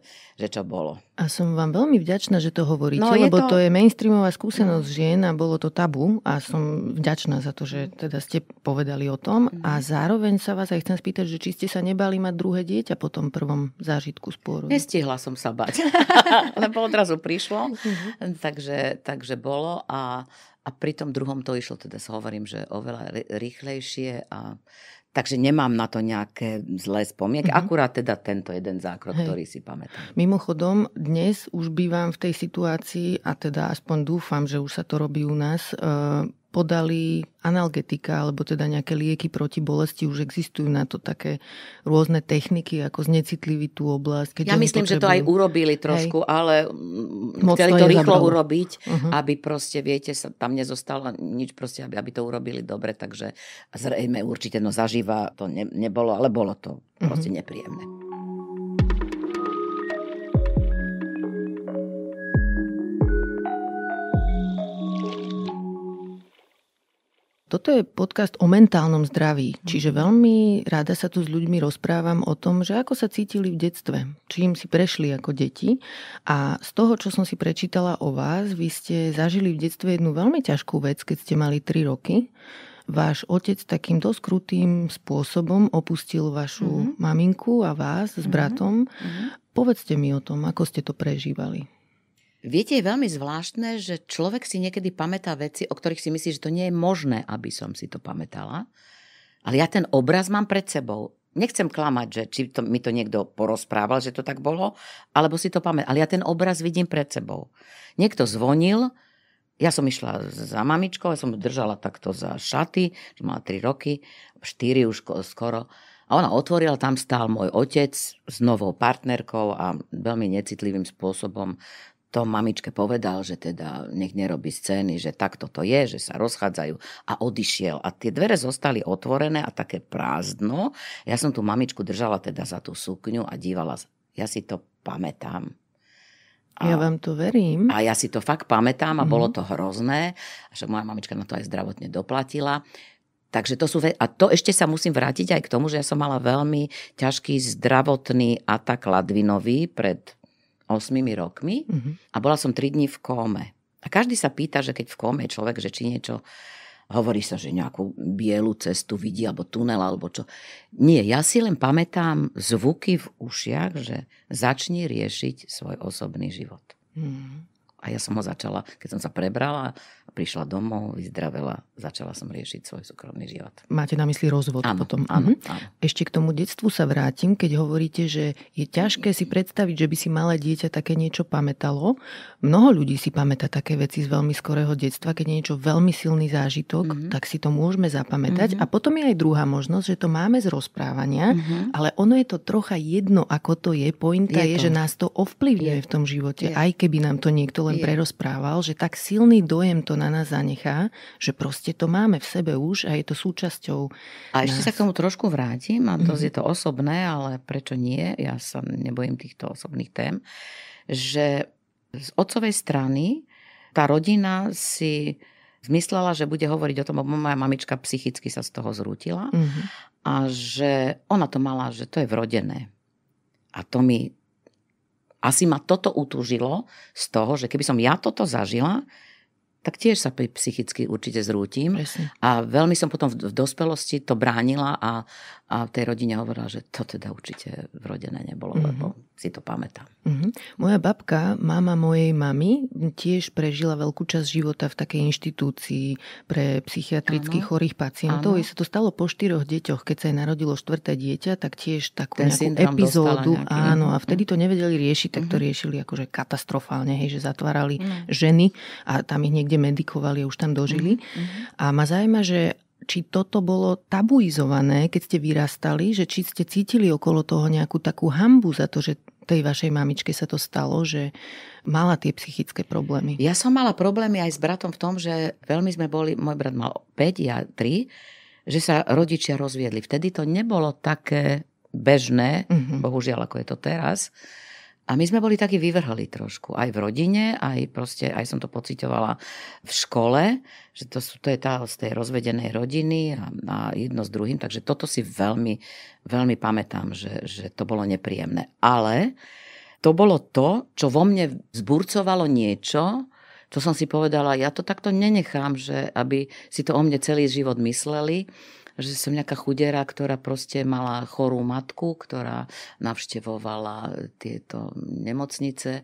že čo bolo. A som vám veľmi vďačná, že to hovoríte, no, lebo to... to je mainstreamová skúsenosť mm. žien a bolo to tabu a som vďačná za to, že teda ste povedali o tom mm. a mhm. zároveň sa sa vás aj chcem spýtať, že či ste sa nebali mať druhé dieťa po tom prvom zážitku z Nestihla som sa bať, lebo odrazu prišlo, mhm. takže, takže bolo a, a pri tom druhom to išlo, teda sa hovorím, že oveľa rýchlejšie a Takže nemám na to nejaké zlé spomienky. Mm-hmm. Akurát teda tento jeden zákrok, Hej. ktorý si pamätám. Mimochodom, dnes už bývam v tej situácii a teda aspoň dúfam, že už sa to robí u nás. E, podali analgetika, alebo teda nejaké lieky proti bolesti, už existujú na to také rôzne techniky, ako znecitlivý tú oblasť. Keď ja myslím, že to aj urobili trošku, Hej. ale Moc chceli to, to rýchlo zabralo. urobiť, uh-huh. aby proste, viete, sa tam nezostalo nič, proste, aby, aby to urobili dobre, takže zrejme určite, no zažíva to ne, nebolo, ale bolo to proste uh-huh. nepríjemné. Toto je podcast o mentálnom zdraví, mhm. čiže veľmi rada sa tu s ľuďmi rozprávam o tom, že ako sa cítili v detstve, čím si prešli ako deti a z toho, čo som si prečítala o vás, vy ste zažili v detstve jednu veľmi ťažkú vec, keď ste mali 3 roky. Váš otec takým dosť krutým spôsobom opustil vašu mm-hmm. maminku a vás s mm-hmm. bratom. Mm-hmm. Povedzte mi o tom, ako ste to prežívali. Viete, je veľmi zvláštne, že človek si niekedy pamätá veci, o ktorých si myslí, že to nie je možné, aby som si to pamätala. Ale ja ten obraz mám pred sebou. Nechcem klamať, že či to, mi to niekto porozprával, že to tak bolo, alebo si to pamätám. Ale ja ten obraz vidím pred sebou. Niekto zvonil, ja som išla za mamičkou, ja som držala takto za šaty, že mala 3 roky, 4 už skoro. A ona otvorila, tam stál môj otec s novou partnerkou a veľmi necitlivým spôsobom to mamičke povedal, že teda nech nerobí scény, že takto to je, že sa rozchádzajú a odišiel. A tie dvere zostali otvorené a také prázdno. Ja som tu mamičku držala teda za tú sukňu a dívala Ja si to pamätám. A, ja vám to verím. A ja si to fakt pamätám a mm-hmm. bolo mhm. to hrozné. A však moja mamička na to aj zdravotne doplatila. Takže to sú ve- a to ešte sa musím vrátiť aj k tomu, že ja som mala veľmi ťažký zdravotný atak ladvinový pred rokmi mm-hmm. a bola som 3 dní v kóme. A každý sa pýta, že keď v kóme je človek, že či niečo hovorí sa, že nejakú bielu cestu vidí, alebo tunel, alebo čo. Nie, ja si len pamätám zvuky v ušiach, že začni riešiť svoj osobný život. Mm. A ja som ho začala, keď som sa prebrala, prišla domov, vyzdravela, začala som riešiť svoj súkromný život. Máte na mysli rozvod áno, potom? Áno, mhm. áno. Ešte k tomu detstvu sa vrátim, keď hovoríte, že je ťažké si predstaviť, že by si malé dieťa také niečo pamätalo. Mnoho ľudí si pamätá také veci z veľmi skorého detstva, keď je niečo veľmi silný zážitok, mm-hmm. tak si to môžeme zapamätať. Mm-hmm. A potom je aj druhá možnosť, že to máme z rozprávania, mm-hmm. ale ono je to trocha jedno, ako to je. Pointa je, je to. že nás to ovplyvňuje v tom živote, je. aj keby nám to niekto len je. prerozprával, že tak silný dojem to na nás zanechá, že proste to máme v sebe už a je to súčasťou. A nás. sa k tomu trošku vrátim, a to mm. je to osobné, ale prečo nie, ja sa nebojím týchto osobných tém, že z otcovej strany tá rodina si zmyslela, že bude hovoriť o tom, lebo moja mamička psychicky sa z toho zrútila mm-hmm. a že ona to mala, že to je vrodené. A to mi asi ma toto utúžilo z toho, že keby som ja toto zažila, tak tiež sa psychicky určite zrútim. Presne. A veľmi som potom v, v dospelosti to bránila a, a v tej rodine hovorila, že to teda určite v vrodené nebolo, mm-hmm. lebo si to pamätá. Mm-hmm. Moja babka, mama mojej mamy, tiež prežila veľkú časť života v takej inštitúcii pre psychiatrických ano. chorých pacientov. I sa to stalo po štyroch deťoch, keď sa jej narodilo štvrté dieťa, tak tiež takú Ten nejakú epizódu. No. Áno, a vtedy to mhm. nevedeli riešiť, tak to mhm. riešili akože katastrofálne, hej, že zatvárali mm. ženy a tam ich niekde medikovali a už tam dožili. Mm-hmm. A ma zaujíma, že či toto bolo tabuizované, keď ste vyrastali, že či ste cítili okolo toho nejakú takú hambu za to, že tej vašej mamičke sa to stalo, že mala tie psychické problémy? Ja som mala problémy aj s bratom v tom, že veľmi sme boli, môj brat mal 5, ja 3, že sa rodičia rozviedli. Vtedy to nebolo také bežné, mm-hmm. bohužiaľ ako je to teraz, a my sme boli takí vyvrhli trošku, aj v rodine, aj proste, aj som to pocitovala v škole, že to, sú, to je tá z tej rozvedenej rodiny a, a jedno s druhým, takže toto si veľmi, veľmi pamätám, že, že to bolo nepríjemné. Ale to bolo to, čo vo mne zburcovalo niečo, čo som si povedala, ja to takto nenechám, že aby si to o mne celý život mysleli, že som nejaká chudera, ktorá proste mala chorú matku, ktorá navštevovala tieto nemocnice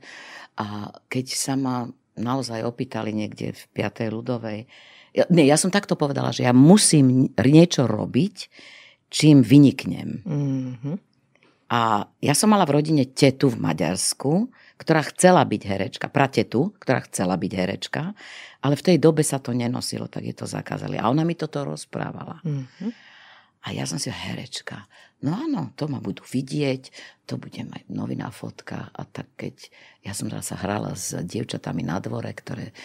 a keď sa ma naozaj opýtali niekde v 5. ľudovej, ja, nie, ja som takto povedala, že ja musím niečo robiť, čím vyniknem. Mm-hmm. A ja som mala v rodine tetu v Maďarsku, ktorá chcela byť herečka, pratetu, ktorá chcela byť herečka, ale v tej dobe sa to nenosilo, tak je to zakázali. A ona mi toto rozprávala. Mm-hmm. A ja som si herečka. No áno, to ma budú vidieť, to bude mať noviná fotka. A tak keď ja som sa hrala s dievčatami na dvore, ktoré...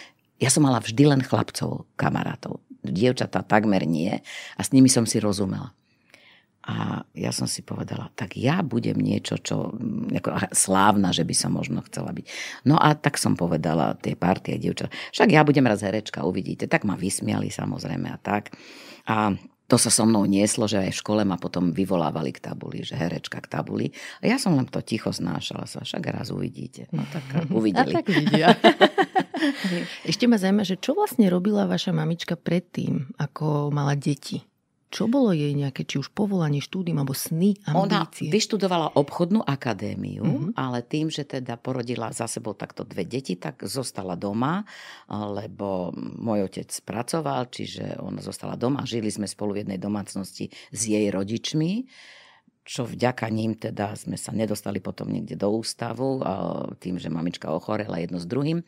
Ja som mala vždy len chlapcov, kamarátov. Dievčatá takmer nie. A s nimi som si rozumela. A ja som si povedala, tak ja budem niečo, čo mm, ako slávna, že by som možno chcela byť. No a tak som povedala tie partie dievča, Však ja budem raz herečka, uvidíte. Tak ma vysmiali samozrejme a tak. A to sa so mnou nieslo, že aj v škole ma potom vyvolávali k tabuli, že herečka k tabuli. A ja som len to ticho znášala sa, však raz uvidíte. No tak uvideli. A tak vidia. Ešte ma zaujíma, že čo vlastne robila vaša mamička predtým, ako mala deti? Čo bolo jej nejaké, či už povolanie, štúdium alebo sny, ambície? Ona vyštudovala obchodnú akadémiu, mm-hmm. ale tým, že teda porodila za sebou takto dve deti, tak zostala doma, lebo môj otec pracoval, čiže ona zostala doma. Žili sme spolu v jednej domácnosti s jej rodičmi čo vďaka ním teda sme sa nedostali potom niekde do ústavu, tým, že mamička ochorela jedno s druhým.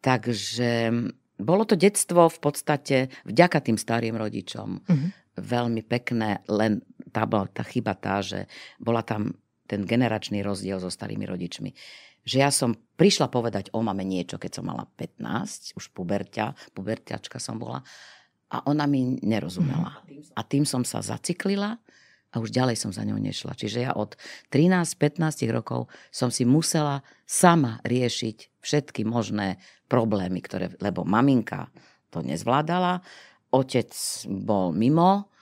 Takže mm, bolo to detstvo v podstate vďaka tým starým rodičom. mm-hmm veľmi pekné, len tá bola tá chyba tá, že bola tam ten generačný rozdiel so starými rodičmi. Že ja som prišla povedať o mame niečo, keď som mala 15, už puberťa, puberťačka som bola, a ona mi nerozumela. A tým som sa zaciklila a už ďalej som za ňou nešla. Čiže ja od 13-15 rokov som si musela sama riešiť všetky možné problémy, ktoré, lebo maminka to nezvládala, Otec bol mimo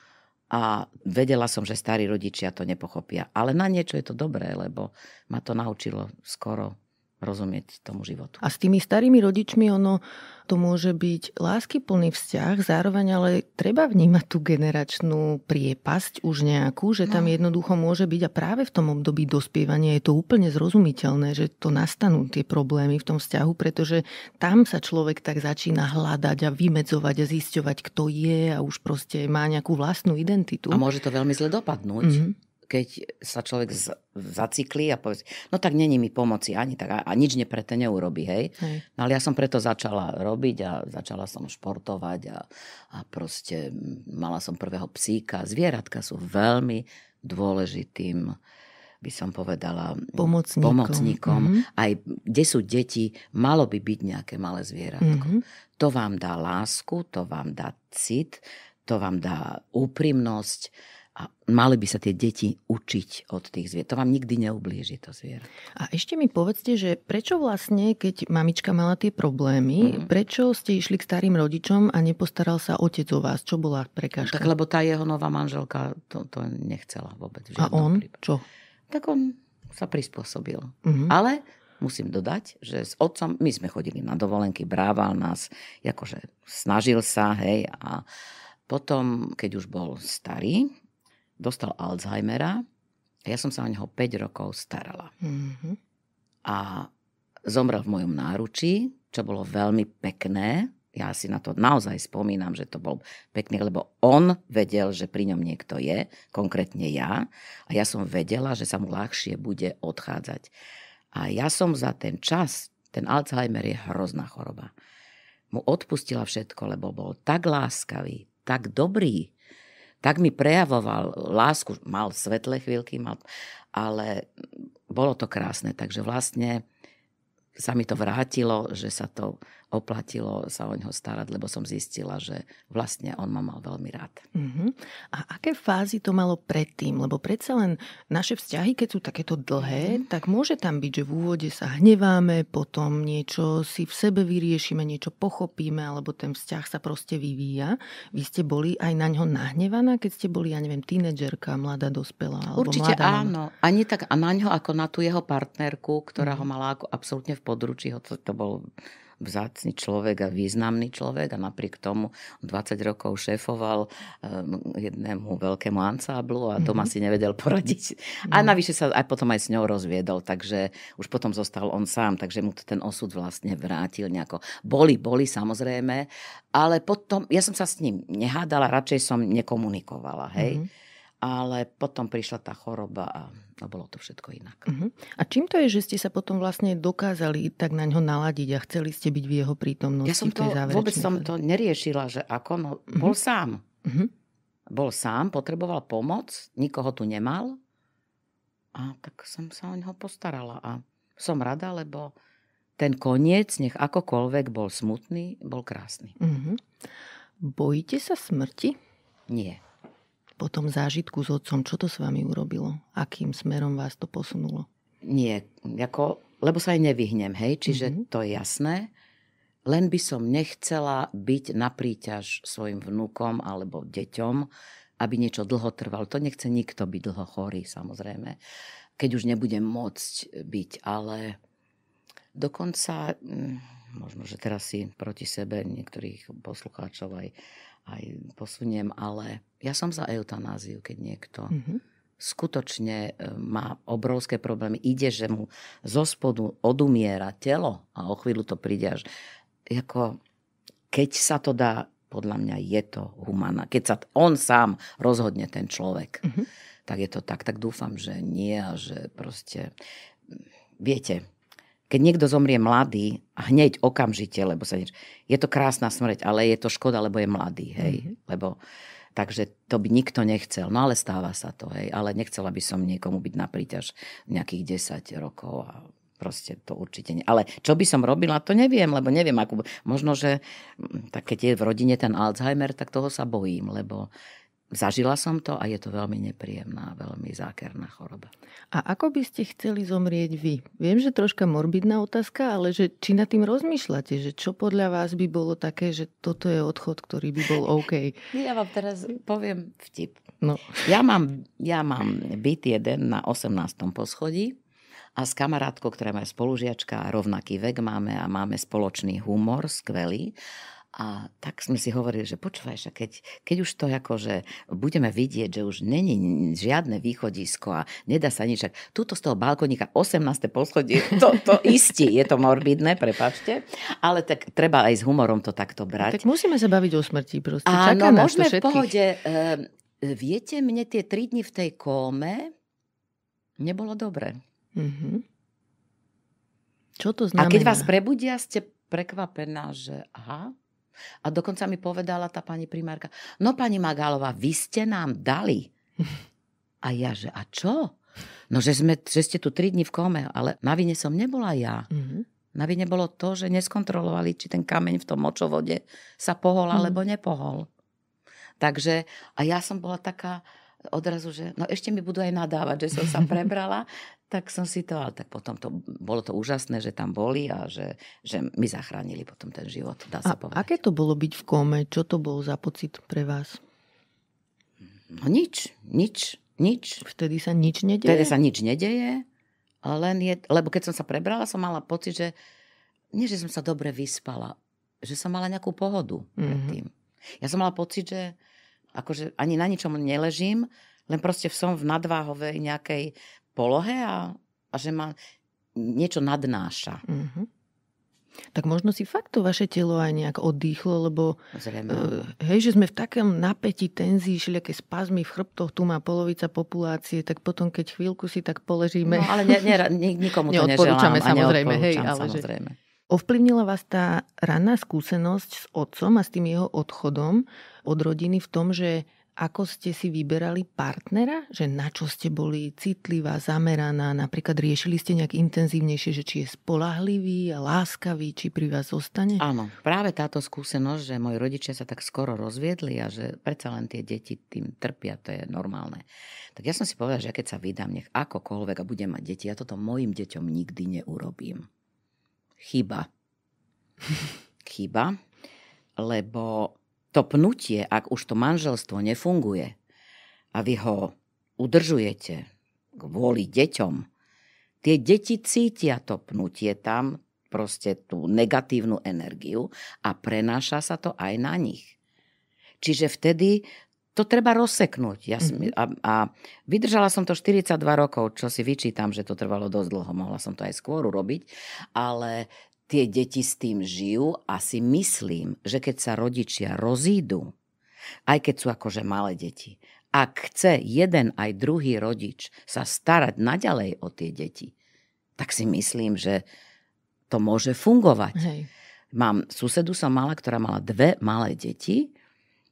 a vedela som, že starí rodičia to nepochopia. Ale na niečo je to dobré, lebo ma to naučilo skoro rozumieť tomu životu. A s tými starými rodičmi ono to môže byť láskyplný vzťah, zároveň ale treba vnímať tú generačnú priepasť už nejakú, že tam no. jednoducho môže byť a práve v tom období dospievania je to úplne zrozumiteľné, že to nastanú tie problémy v tom vzťahu, pretože tam sa človek tak začína hľadať a vymedzovať a zisťovať, kto je a už proste má nejakú vlastnú identitu. A môže to veľmi zle dopadnúť. Mm-hmm keď sa človek z, zacikli a povie, no tak není mi pomoci ani tak a, a nič ne pre te neurobi, hej. hej. No ale ja som preto začala robiť a začala som športovať a, a proste mala som prvého psíka. Zvieratka sú veľmi dôležitým by som povedala, pomocníkom. pomocníkom. Mm-hmm. Aj kde sú deti, malo by byť nejaké malé zvieratko. Mm-hmm. To vám dá lásku, to vám dá cit, to vám dá úprimnosť a mali by sa tie deti učiť od tých zvier. To vám nikdy neublíži to zviera. A ešte mi povedzte, že prečo vlastne, keď mamička mala tie problémy, mm prečo ste išli k starým rodičom a nepostaral sa otec o vás? Čo bola prekážka? Tak lebo tá jeho nová manželka to, to nechcela vôbec. A on? Prípade. Čo? Tak on sa prispôsobil. Mm-hmm. Ale musím dodať, že s otcom, my sme chodili na dovolenky, brával nás, akože snažil sa, hej, a potom, keď už bol starý, dostal Alzheimera a ja som sa o neho 5 rokov starala. Mm-hmm. A zomrel v mojom náručí, čo bolo veľmi pekné. Ja si na to naozaj spomínam, že to bol pekný, lebo on vedel, že pri ňom niekto je, konkrétne ja. A ja som vedela, že sa mu ľahšie bude odchádzať. A ja som za ten čas, ten Alzheimer je hrozná choroba, mu odpustila všetko, lebo bol tak láskavý, tak dobrý, tak mi prejavoval lásku. Mal svetlé chvíľky, mal, ale bolo to krásne. Takže vlastne sa mi to vrátilo, že sa to oplatilo sa o ňo starať, lebo som zistila, že vlastne on ma mal veľmi rád. Uh-huh. A aké fázy to malo predtým? Lebo predsa len naše vzťahy, keď sú takéto dlhé, uh-huh. tak môže tam byť, že v úvode sa hneváme, potom niečo si v sebe vyriešime, niečo pochopíme, alebo ten vzťah sa proste vyvíja. Vy ste boli aj na ňo nahnevaná, keď ste boli, ja neviem, tínedžerka, mladá dospelá? Alebo Určite mladá áno. Mama. Ani tak na ňo ako na tú jeho partnerku, ktorá uh-huh. ho mala ako absolútne v područí, hoci to bol vzácny človek a významný človek a napriek tomu 20 rokov šéfoval ehm, jednému veľkému ansáblu a doma mm-hmm. si nevedel poradiť. A mhm. navyše sa aj potom aj s ňou rozviedol, takže už potom zostal on sám, takže mu ten osud vlastne vrátil nejako. Boli, boli samozrejme, ale potom, ja som sa s ním nehádala, radšej som nekomunikovala, hej. Mm-hmm ale potom prišla tá choroba a, a bolo to všetko inak. Uh-huh. A čím to je, že ste sa potom vlastne dokázali tak na ňo naladiť a chceli ste byť v jeho prítomnosti? Ja som to, vôbec som to neriešila, že ako, no, uh-huh. bol sám. Uh-huh. Bol sám, potreboval pomoc, nikoho tu nemal a tak som sa o neho postarala a som rada, lebo ten koniec, nech akokoľvek bol smutný, bol krásny. Uh-huh. Bojíte sa smrti? Nie po tom zážitku s otcom, čo to s vami urobilo? Akým smerom vás to posunulo? Nie, ako, lebo sa aj nevyhnem, hej, čiže mm-hmm. to je jasné. Len by som nechcela byť na príťaž svojim vnúkom alebo deťom, aby niečo dlho trvalo. To nechce nikto byť dlho chorý, samozrejme. Keď už nebudem môcť byť, ale dokonca, mm, možno, že teraz si proti sebe niektorých poslucháčov aj aj posuniem, ale ja som za eutanáziu, keď niekto mm-hmm. skutočne e, má obrovské problémy. Ide, že mu zo spodu odumiera telo a o chvíľu to príde až. Jako, keď sa to dá, podľa mňa je to humana. Keď sa on sám rozhodne, ten človek, mm-hmm. tak je to tak. Tak dúfam, že nie a že proste... Viete, keď niekto zomrie mladý, a hneď okamžite, lebo sa nič... Je to krásna smrť, ale je to škoda, lebo je mladý, hej. Mm-hmm. Lebo Takže to by nikto nechcel. No ale stáva sa to, hej. Ale nechcela by som niekomu byť na príťaž nejakých 10 rokov a proste to určite nie. Ale čo by som robila, to neviem, lebo neviem, ako... Možno, že mm, tak keď je v rodine ten Alzheimer, tak toho sa bojím, lebo Zažila som to a je to veľmi nepríjemná, veľmi zákerná choroba. A ako by ste chceli zomrieť vy? Viem, že troška morbidná otázka, ale že či na tým rozmýšľate, že čo podľa vás by bolo také, že toto je odchod, ktorý by bol OK? Ja vám teraz poviem vtip. No. Ja, mám, ja mám byt jeden na 18. poschodí a s kamarátkou, ktorá je spolužiačka, rovnaký vek máme a máme spoločný humor, skvelý. A tak sme si hovorili, že počúvaj, že keď, keď už to ako, že budeme vidieť, že už není žiadne východisko a nedá sa nič. Tuto z toho balkonika 18. poschodie, to, to istí, je to morbidné, prepačte. Ale tak treba aj s humorom to takto no, brať. Tak musíme sa baviť o smrti proste. Áno, môžeme v pohode. Eh, viete, mne tie tri dni v tej kóme nebolo dobre. Mm-hmm. Čo to znamená? A keď vás prebudia, ste prekvapená, že aha, a dokonca mi povedala tá pani primárka, no pani Magálová, vy ste nám dali. A ja, že a čo? No, že, sme, že ste tu tri dni v kome, ale na vine som nebola ja. Mm-hmm. Na vine bolo to, že neskontrolovali, či ten kameň v tom močovode sa pohol mm-hmm. alebo nepohol. Takže, a ja som bola taká odrazu, že no ešte mi budú aj nadávať, že som sa prebrala, tak som si to, ale tak potom to, bolo to úžasné, že tam boli a že, že mi zachránili potom ten život, dá sa a povedať. aké to bolo byť v kome? Čo to bol za pocit pre vás? No nič, nič, nič. Vtedy sa nič nedeje? Vtedy sa nič nedeje, len je, lebo keď som sa prebrala, som mala pocit, že nie, že som sa dobre vyspala, že som mala nejakú pohodu mm-hmm. predtým. Ja som mala pocit, že akože ani na ničom neležím, len proste som v nadváhovej nejakej polohe a, a že ma niečo nadnáša. Mm-hmm. Tak možno si fakt to vaše telo aj nejak oddychlo, lebo Zrejme. E, hej, že sme v takom napätí, tenzí, všelijaké spazmy v chrbtoch, tu má polovica populácie, tak potom keď chvíľku si tak poležíme. No, ale ne, ne, nikomu to neodporúčame neželám, samozrejme. Hej, ale samozrejme. Že... Ovplyvnila vás tá ranná skúsenosť s otcom a s tým jeho odchodom od rodiny v tom, že ako ste si vyberali partnera? Že na čo ste boli citlivá, zameraná? Napríklad riešili ste nejak intenzívnejšie, že či je spolahlivý a láskavý, či pri vás zostane? Áno, práve táto skúsenosť, že moji rodičia sa tak skoro rozviedli a že predsa len tie deti tým trpia, to je normálne. Tak ja som si povedala, že keď sa vydám, nech akokoľvek a budem mať deti, ja toto mojim deťom nikdy neurobím. Chyba. Chyba, lebo to pnutie, ak už to manželstvo nefunguje a vy ho udržujete kvôli deťom, tie deti cítia to pnutie tam, proste tú negatívnu energiu a prenáša sa to aj na nich. Čiže vtedy to treba rozseknúť. Ja som, mhm. a, a vydržala som to 42 rokov, čo si vyčítam, že to trvalo dosť dlho, mohla som to aj skôr urobiť, ale tie deti s tým žijú a si myslím, že keď sa rodičia rozídu, aj keď sú akože malé deti, ak chce jeden aj druhý rodič sa starať naďalej o tie deti, tak si myslím, že to môže fungovať. Hej. Mám susedu som mala, ktorá mala dve malé deti,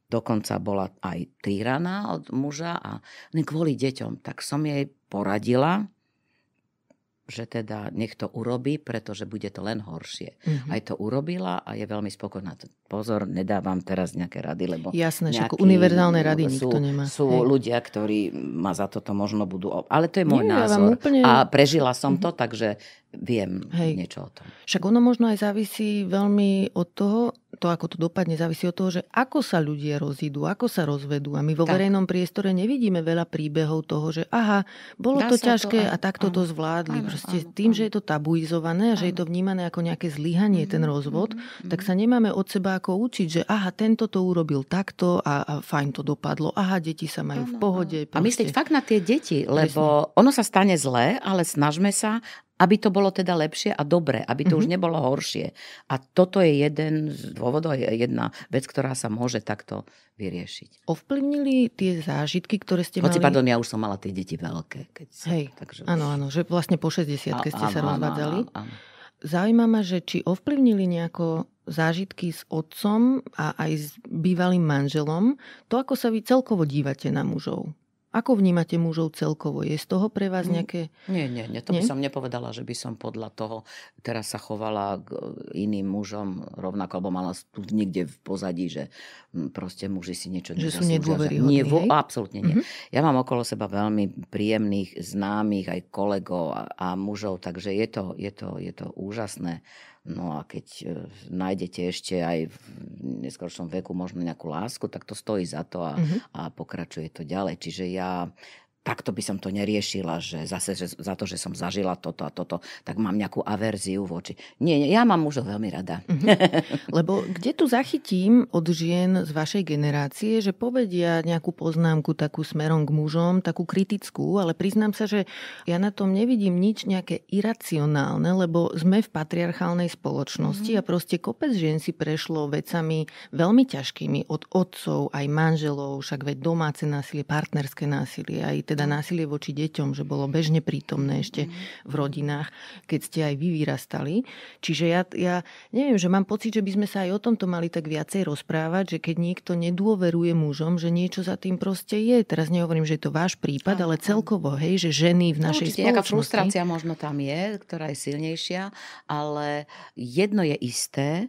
dokonca bola aj týraná od muža a kvôli deťom. Tak som jej poradila, že teda nech to urobí, pretože bude to len horšie. Mm-hmm. Aj to urobila a je veľmi spokojná pozor, nedávam teraz nejaké rady, lebo... Jasné, že univerzálne rady sú, nikto nemá. Sú Hej. ľudia, ktorí ma za toto možno budú... Ale to je môj Nie, názor. Ja úplne... A prežila som to, mhm. takže viem Hej. niečo o tom. Však ono možno aj závisí veľmi od toho, to ako to dopadne, závisí od toho, že ako sa ľudia rozídu, ako sa rozvedú. A my vo tak. verejnom priestore nevidíme veľa príbehov toho, že aha, bolo Dá to ťažké to, aj, a takto áno, to zvládli. Áno, Proste áno, tým, áno. že je to tabuizované a že je to vnímané ako nejaké zlyhanie, mm-hmm, ten mhm, rozvod, mm-hmm, tak mhm. sa nemáme od seba ako učiť, že aha, tento to urobil takto a, a fajn to dopadlo, aha, deti sa majú ano, v pohode. Proste. A myslieť fakt na tie deti, lebo Presne. ono sa stane zlé, ale snažme sa, aby to bolo teda lepšie a dobre, aby to mm-hmm. už mhm. nebolo horšie. A toto je jeden z dôvodov, je jedna vec, ktorá sa môže takto vyriešiť. Ovplyvnili tie zážitky, ktoré ste Hoci, mali... pardon, ja už som mala tie deti veľké. Keď sa, Hej, áno, už... áno, že vlastne po 60 ste sa rozvádzali. Áno, áno. Zaujíma ma, že či ovplyvnili nejako zážitky s otcom a aj s bývalým manželom, to ako sa vy celkovo dívate na mužov. Ako vnímate mužov celkovo? Je z toho pre vás mm. nejaké... Nie, nie, nie. To nie? by som nepovedala, že by som podľa toho teraz sa chovala k iným mužom rovnako, alebo mala tu niekde v pozadí, že mm, proste muži si niečo Že sú nedôveryhodní, nie, vo, Absolútne nie. Mm-hmm. Ja mám okolo seba veľmi príjemných známych, aj kolegov a, a mužov, takže je to, je to, je to úžasné. Uh, No a keď e, nájdete ešte aj v neskôršom veku možno nejakú lásku, tak to stojí za to a, mm-hmm. a pokračuje to ďalej. Čiže ja takto by som to neriešila, že zase že za to, že som zažila toto a toto, tak mám nejakú averziu voči. Nie, nie ja mám mužov veľmi rada. Mhm. Lebo kde tu zachytím od žien z vašej generácie, že povedia nejakú poznámku takú smerom k mužom, takú kritickú, ale priznám sa, že ja na tom nevidím nič nejaké iracionálne, lebo sme v patriarchálnej spoločnosti mm-hmm. a proste kopec žien si prešlo vecami veľmi ťažkými od otcov, aj manželov, však veď domáce násilie, partnerské násilie, aj teda mm. násilie voči deťom, že bolo bežne prítomné ešte mm. v rodinách, keď ste aj vy vyrastali. Čiže ja, ja neviem, že mám pocit, že by sme sa aj o tomto mali tak viacej rozprávať, že keď niekto nedôveruje mužom, že niečo za tým proste je. Teraz nehovorím, že je to váš prípad, ale celkovo, hej, že ženy v našej no, spoločnosti... frustrácia možno tam je, ktorá je silnejšia, ale jedno je isté,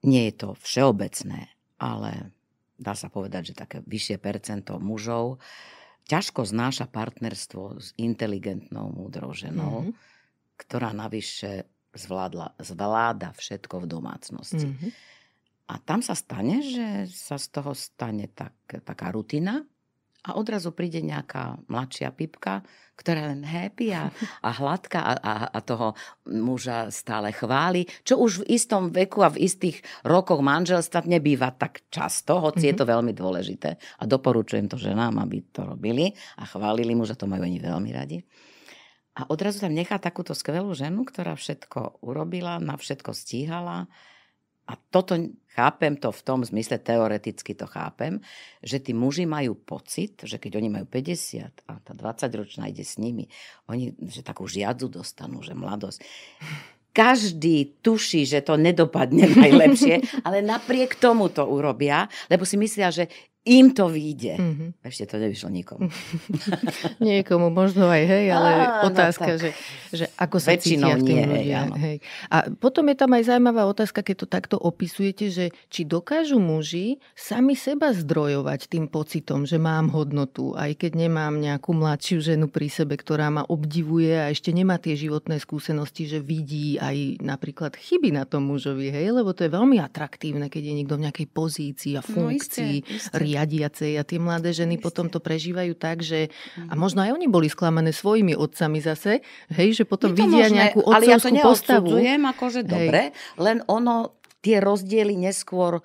nie je to všeobecné, ale dá sa povedať, že také vyššie percento mužov ťažko znáša partnerstvo s inteligentnou, múdrou ženou, mm-hmm. ktorá navyše zvládla, zvláda všetko v domácnosti. Mm-hmm. A tam sa stane, že sa z toho stane tak, taká rutina, a odrazu príde nejaká mladšia pipka, ktorá len happy a, a hladká a, a, a toho muža stále chváli, čo už v istom veku a v istých rokoch manželstva nebýva tak často, hoci mm-hmm. je to mhm. veľmi dôležité. A doporučujem to ženám, aby to robili a chválili muža, to majú oni veľmi radi. A odrazu tam nechá takúto skvelú ženu, ktorá všetko urobila, na všetko stíhala, a toto chápem to v tom zmysle, teoreticky to chápem, že tí muži majú pocit, že keď oni majú 50 a tá 20-ročná ide s nimi, oni že takú žiadzu dostanú, že mladosť. Každý tuší, že to nedopadne najlepšie, ale napriek tomu to urobia, lebo si myslia, že im to vyjde. Mm-hmm. Ešte to nevyšlo nikomu. Niekomu možno aj, hej, ale Á, no otázka, no že, že ako sa Väčšinou cítia v tým ľudia. áno. hej. A potom je tam aj zaujímavá otázka, keď to takto opisujete, že či dokážu muži sami seba zdrojovať tým pocitom, že mám hodnotu, aj keď nemám nejakú mladšiu ženu pri sebe, ktorá ma obdivuje a ešte nemá tie životné skúsenosti, že vidí aj napríklad chyby na tom mužovi, hej, lebo to je veľmi atraktívne, keď je niekto v nejakej pozícii a funkcii no, isté, isté riadiacej a tie mladé ženy Isté. potom to prežívajú tak, že a mhm. možno aj oni boli sklamané svojimi otcami zase, hej, že potom vidia možné, nejakú otcovskú ale ja to postavu. akože dobre, len ono, tie rozdiely neskôr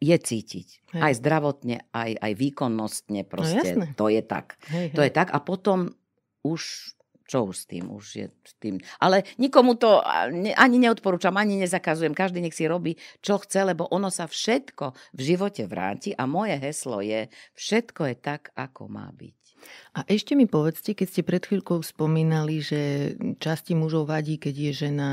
je cítiť. Hej. Aj zdravotne, aj, aj výkonnostne no, proste. No, jasné. to je tak. Hej, hej. To je tak a potom už čo už s tým, už je s tým. Ale nikomu to ani neodporúčam, ani nezakazujem. Každý nech si robí, čo chce, lebo ono sa všetko v živote vráti a moje heslo je, všetko je tak, ako má byť. A ešte mi povedzte, keď ste pred chvíľkou spomínali, že časti mužov vadí, keď je žena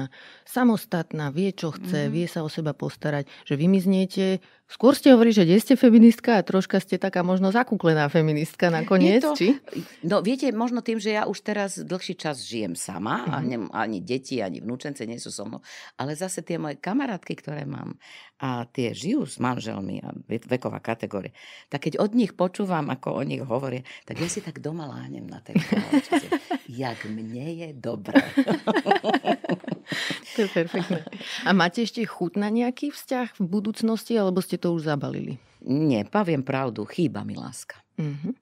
samostatná, vie, čo chce, mm-hmm. vie sa o seba postarať, že vymizniete Skôr ste hovorí, že nie ste feministka a troška ste taká možno zakúklená feministka nakoniec, to, či? No viete, možno tým, že ja už teraz dlhší čas žijem sama mm-hmm. a mhm. ne, ani deti, ani vnúčence nie sú so mnou, ale zase tie moje kamarátky, ktoré mám a tie žijú s manželmi a veková kategória, tak keď od nich počúvam, ako o nich hovoria, tak ja si tak doma lánem na tej jak mne je dobre. To je perfektné. A máte ešte chuť na nejaký vzťah v budúcnosti, alebo ste to už zabalili? Nie, paviem pravdu, chýba mi láska. Mm-hmm.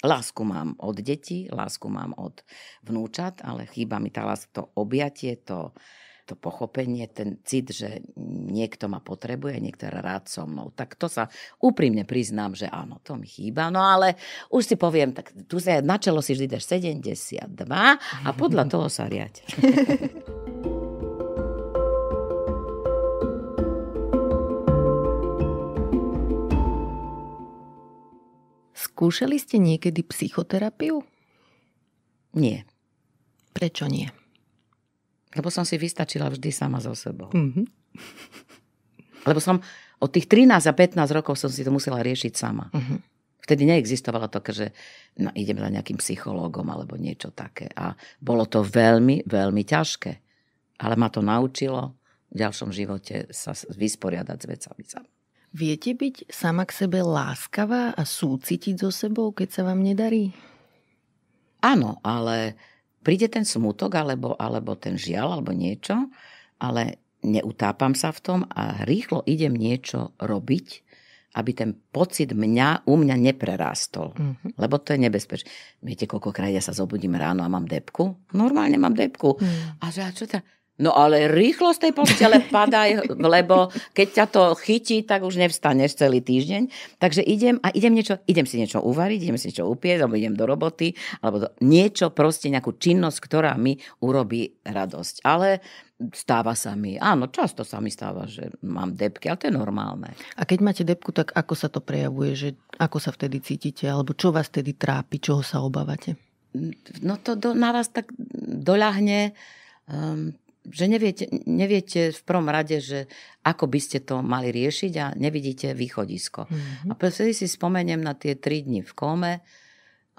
Lásku mám od detí, lásku mám od vnúčat, ale chýba mi tá láska, to objatie, to, to pochopenie, ten cit, že niekto ma potrebuje, niekto je rád so mnou. Tak to sa úprimne priznám, že áno, to mi chýba. No ale už si poviem, tak tu sa na čelo si vždy 72 a podľa toho sa riať. Skúšali ste niekedy psychoterapiu? Nie. Prečo nie? Lebo som si vystačila vždy sama so sebou. Mm-hmm. Lebo som od tých 13 a 15 rokov som si to musela riešiť sama. Mm-hmm. Vtedy neexistovalo to, že no, idem za nejakým psychológom alebo niečo také. A bolo to veľmi, veľmi ťažké. Ale ma to naučilo v ďalšom živote sa vysporiadať s vecami sama. Viete byť sama k sebe láskavá a súcitiť so sebou, keď sa vám nedarí? Áno, ale príde ten smutok, alebo, alebo ten žial, alebo niečo, ale neutápam sa v tom a rýchlo idem niečo robiť, aby ten pocit mňa, u mňa neprerástol. Mm-hmm. Lebo to je nebezpečné. Viete, koľkokrát ja sa zobudím ráno a mám depku? Normálne mám depku. Mm. A že, a čo teda? No ale rýchlosť tej postele padaj, lebo keď ťa to chytí, tak už nevstaneš celý týždeň. Takže idem a idem, niečo, idem si niečo uvariť, idem si niečo upieť, alebo idem do roboty, alebo do, niečo, proste nejakú činnosť, ktorá mi urobí radosť. Ale stáva sa mi, áno, často sa mi stáva, že mám depky, ale to je normálne. A keď máte depku, tak ako sa to prejavuje, že ako sa vtedy cítite, alebo čo vás vtedy trápi, čoho sa obávate? No to do, na vás tak doľahne um, že neviete, neviete v prvom rade, že ako by ste to mali riešiť a nevidíte východisko. Mm-hmm. A preto si spomeniem na tie tri dni v kome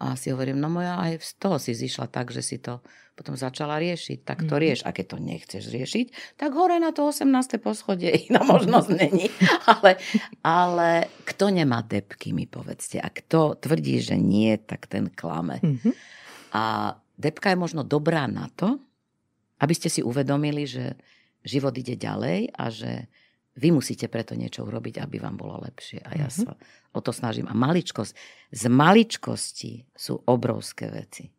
a si hovorím, no moja aj z toho si zišla tak, že si to potom začala riešiť. Tak to mm-hmm. rieš. A keď to nechceš riešiť, tak hore na to 18. poschodie iná možnosť není. Ale, ale kto nemá depky, mi povedzte. A kto tvrdí, že nie, tak ten klame. Mm-hmm. A depka je možno dobrá na to, aby ste si uvedomili, že život ide ďalej a že vy musíte preto niečo urobiť, aby vám bolo lepšie. A ja mm-hmm. sa o to snažím. A maličkosť. Z maličkosti sú obrovské veci.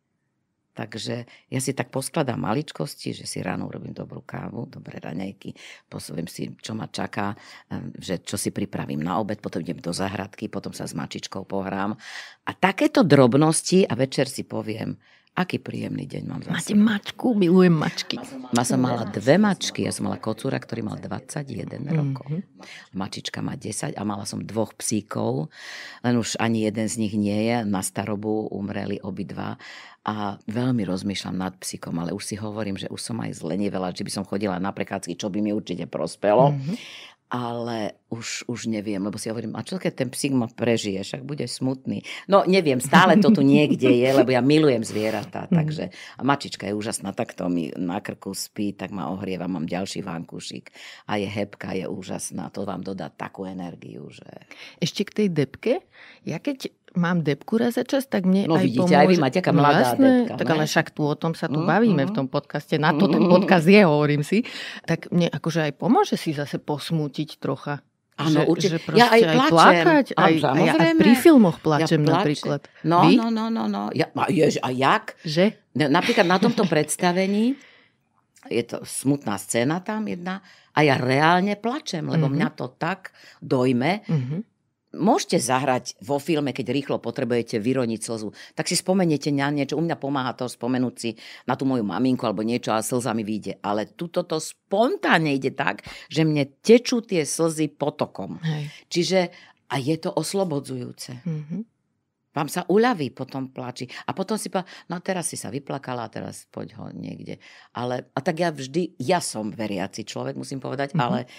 Takže ja si tak poskladám maličkosti, že si ráno urobím dobrú kávu, dobré raňajky, posoviem si, čo ma čaká, ehm, že čo si pripravím na obed, potom idem do zahradky, potom sa s mačičkou pohrám. A takéto drobnosti a večer si poviem, Aký príjemný deň mám za Máte mačku, milujem mačky. Ma som mala dve mačky. Ja som mala kocúra, ktorý mal 21 mm-hmm. rokov. Mačička má 10 a mala som dvoch psíkov. Len už ani jeden z nich nie je. Na starobu umreli obidva. A veľmi rozmýšľam nad psíkom, ale už si hovorím, že už som aj zlenivela, že by som chodila na prechádzky, čo by mi určite prospelo. Mm-hmm ale už, už neviem, lebo si hovorím, a čo keď ten psík ma prežije, však bude smutný. No neviem, stále to tu niekde je, lebo ja milujem zvieratá, mhm. takže a mačička je úžasná, tak to mi na krku spí, tak ma ohrieva, mám ďalší vankúšik a je hebka, je úžasná, to vám dodá takú energiu, že... Ešte k tej depke, ja keď mám depku raz za čas, tak mne no, aj vidíte, pomôže. aj vy máte aká no, mladá Vlastne, depka. Tak ne? ale však tu o tom sa tu mm, bavíme mm. v tom podcaste. Na to mm, ten podcast je, hovorím si. Tak mne akože aj pomôže si zase posmútiť trocha. Áno, že, určite. Že ja aj plačem. Aj plakať, aj, a aj, aj pri filmoch plačem ja napríklad. No, Vy? no, no, no. no. Ja, a, jež, a jak? Že? No, napríklad na tomto predstavení je to smutná scéna tam jedna a ja reálne plačem, lebo mm-hmm. mňa to tak dojme, mm-hmm môžete zahrať vo filme, keď rýchlo potrebujete vyroniť slzu, tak si spomeniete na niečo. U mňa pomáha to spomenúť si na tú moju maminku alebo niečo a slza mi vyjde. Ale tuto to spontánne ide tak, že mne tečú tie slzy potokom. Hej. Čiže a je to oslobodzujúce. Mm-hmm. Vám sa uľaví potom plači. A potom si povedal, no teraz si sa vyplakala, teraz poď ho niekde. Ale, a tak ja vždy, ja som veriaci človek, musím povedať, mm-hmm. ale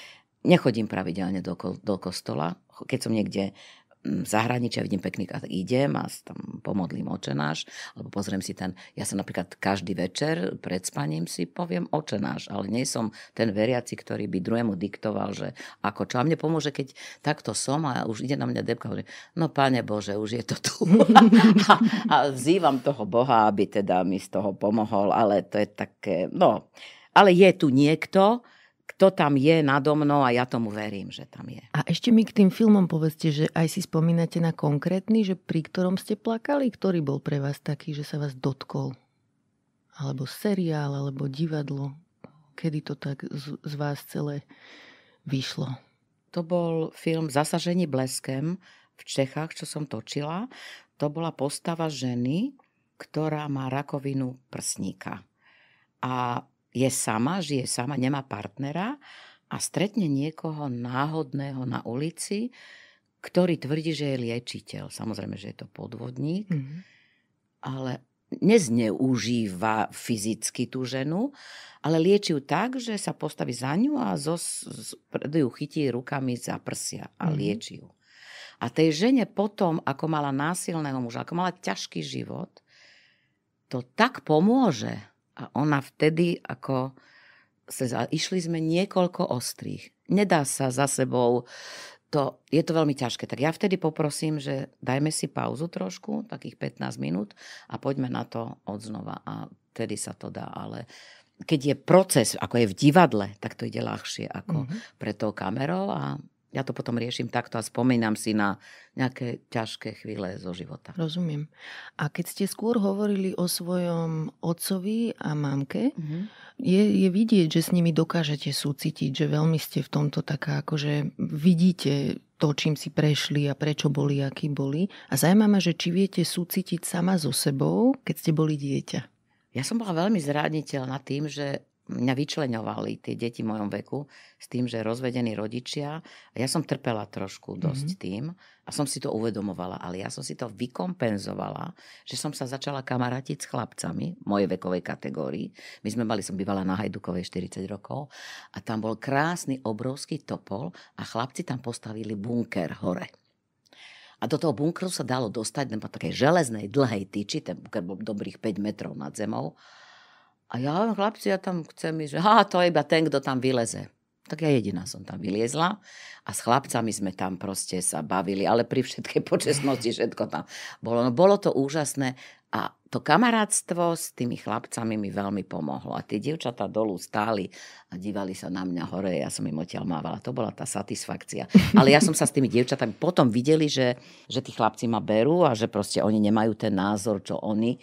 nechodím pravidelne do, do kostola keď som niekde mm, v zahraničí a vidím pekný, tak idem a tam pomodlím očenáš, alebo pozriem si ten, ja sa napríklad každý večer pred spaním si poviem očenáš, ale nie som ten veriaci, ktorý by druhému diktoval, že ako čo. A mne pomôže, keď takto som a už ide na mňa debka, hovorí, no pane Bože, už je to tu. a, a vzývam toho Boha, aby teda mi z toho pomohol, ale to je také, no, ale je tu niekto, kto tam je nado mnou a ja tomu verím, že tam je. A ešte mi k tým filmom povedzte, že aj si spomínate na konkrétny, že pri ktorom ste plakali, ktorý bol pre vás taký, že sa vás dotkol? Alebo seriál, alebo divadlo? Kedy to tak z, z vás celé vyšlo? To bol film Zasažení bleskem v Čechách, čo som točila. To bola postava ženy, ktorá má rakovinu prsníka. A je sama, žije sama, nemá partnera a stretne niekoho náhodného na ulici, ktorý tvrdí, že je liečiteľ. Samozrejme, že je to podvodník, mm-hmm. ale nezneužíva fyzicky tú ženu, ale lieči ju tak, že sa postaví za ňu a zo, z, ju chytí rukami za prsia a mm-hmm. lieči ju. A tej žene potom, ako mala násilného muža, ako mala ťažký život, to tak pomôže, a ona vtedy, ako sa, išli sme niekoľko ostrých. Nedá sa za sebou to, je to veľmi ťažké. Tak ja vtedy poprosím, že dajme si pauzu trošku, takých 15 minút a poďme na to odznova a vtedy sa to dá, ale keď je proces, ako je v divadle, tak to ide ľahšie ako mm-hmm. pre tou kamerou a ja to potom riešim takto a spomínam si na nejaké ťažké chvíle zo života. Rozumiem. A keď ste skôr hovorili o svojom otcovi a mamke, mm-hmm. je, je vidieť, že s nimi dokážete súcitiť, že veľmi ste v tomto taká, akože vidíte to, čím si prešli a prečo boli, akí boli. A zaujíma ma, že či viete súcitiť sama so sebou, keď ste boli dieťa. Ja som bola veľmi zraniteľná tým, že mňa vyčleňovali tie deti v mojom veku s tým, že rozvedení rodičia. A ja som trpela trošku dosť mm-hmm. tým a som si to uvedomovala, ale ja som si to vykompenzovala, že som sa začala kamarátiť s chlapcami v mojej vekovej kategórii. My sme mali, som bývala na Hajdukovej 40 rokov a tam bol krásny obrovský topol a chlapci tam postavili bunker hore. A do toho bunkru sa dalo dostať na takej železnej, dlhej tyči, ten bunker bol dobrých 5 metrov nad zemou a ja, chlapci, ja tam chcem ísť, že ha, to je iba ten, kto tam vyleze. Tak ja jediná som tam vyliezla a s chlapcami sme tam proste sa bavili, ale pri všetkej počestnosti všetko tam bolo. No bolo to úžasné a to kamarátstvo s tými chlapcami mi veľmi pomohlo. A tie dievčatá dolu stáli a dívali sa na mňa hore, ja som im odtiaľ mávala. To bola tá satisfakcia. Ale ja som sa s tými dievčatami potom videli, že, že tí chlapci ma berú a že proste oni nemajú ten názor, čo oni.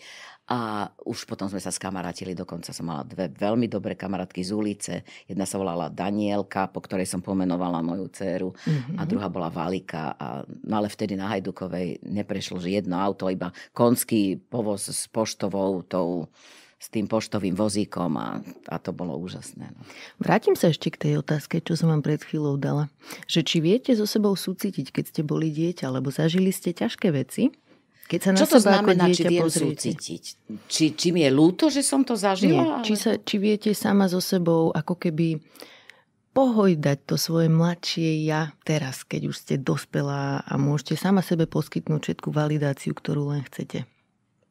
A už potom sme sa skamarátili, dokonca som mala dve veľmi dobré kamarátky z ulice. Jedna sa volala Danielka, po ktorej som pomenovala moju dceru mm-hmm. a druhá bola Valika. A, no ale vtedy na Hajdukovej neprešlo že jedno auto, iba konský povoz s poštovou, tou s tým poštovým vozíkom a, a to bolo úžasné. No. Vrátim sa ešte k tej otázke, čo som vám pred chvíľou dala. Že či viete so sebou súcitiť, keď ste boli dieťa, alebo zažili ste ťažké veci, keď sa na Čo to znamená, či viem cítiť. súcitiť? Či, či mi je ľúto, že som to zažila? Nie. Ale... Či, sa, či viete sama so sebou ako keby pohojdať to svoje mladšie ja teraz, keď už ste dospelá a môžete sama sebe poskytnúť všetku validáciu, ktorú len chcete.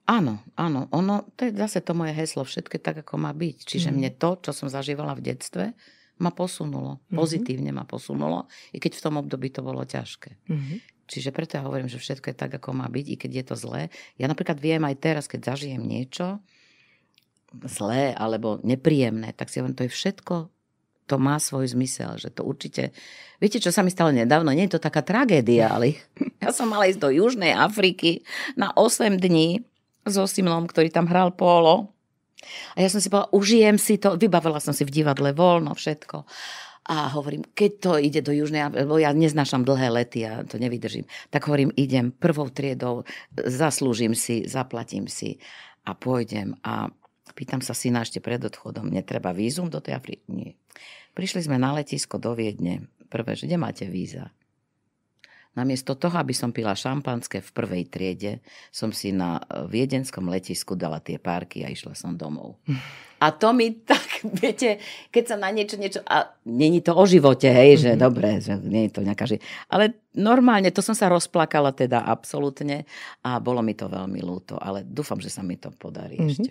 Áno, áno. Ono, to je zase to moje heslo. Všetko tak, ako má byť. Čiže mm. mne to, čo som zažívala v detstve, ma posunulo. Mhm. Pozitívne ma posunulo, i keď v tom období to bolo ťažké. Mm-hmm. Čiže preto ja hovorím, že všetko je tak, ako má byť, i keď je to zlé. Ja napríklad viem aj teraz, keď zažijem niečo zlé alebo nepríjemné, tak si hovorím, to je všetko to má svoj zmysel, že to určite... Viete, čo sa mi stalo nedávno? Nie je to taká tragédia, ale ja som mala ísť do Južnej Afriky na 8 dní so Simlom, ktorý tam hral polo. A ja som si povedala, užijem si to, vybavila som si v divadle voľno, všetko. A hovorím, keď to ide do Južnej, lebo ja neznášam dlhé lety, a to nevydržím, tak hovorím, idem prvou triedou, zaslúžim si, zaplatím si a pôjdem. A pýtam sa syna ešte pred odchodom, netreba vízum do tej Afriky? Nie. Prišli sme na letisko do Viedne. Prvé, že kde máte víza? Namiesto toho, aby som pila šampanské v prvej triede, som si na e, viedenskom letisku dala tie párky a išla som domov. A to mi tak, viete, keď sa na niečo, niečo, a není to o živote, hej, že mm-hmm. dobre, že nie je to nejaká ži... Ale normálne, to som sa rozplakala teda absolútne a bolo mi to veľmi ľúto, ale dúfam, že sa mi to podarí mm-hmm. ešte.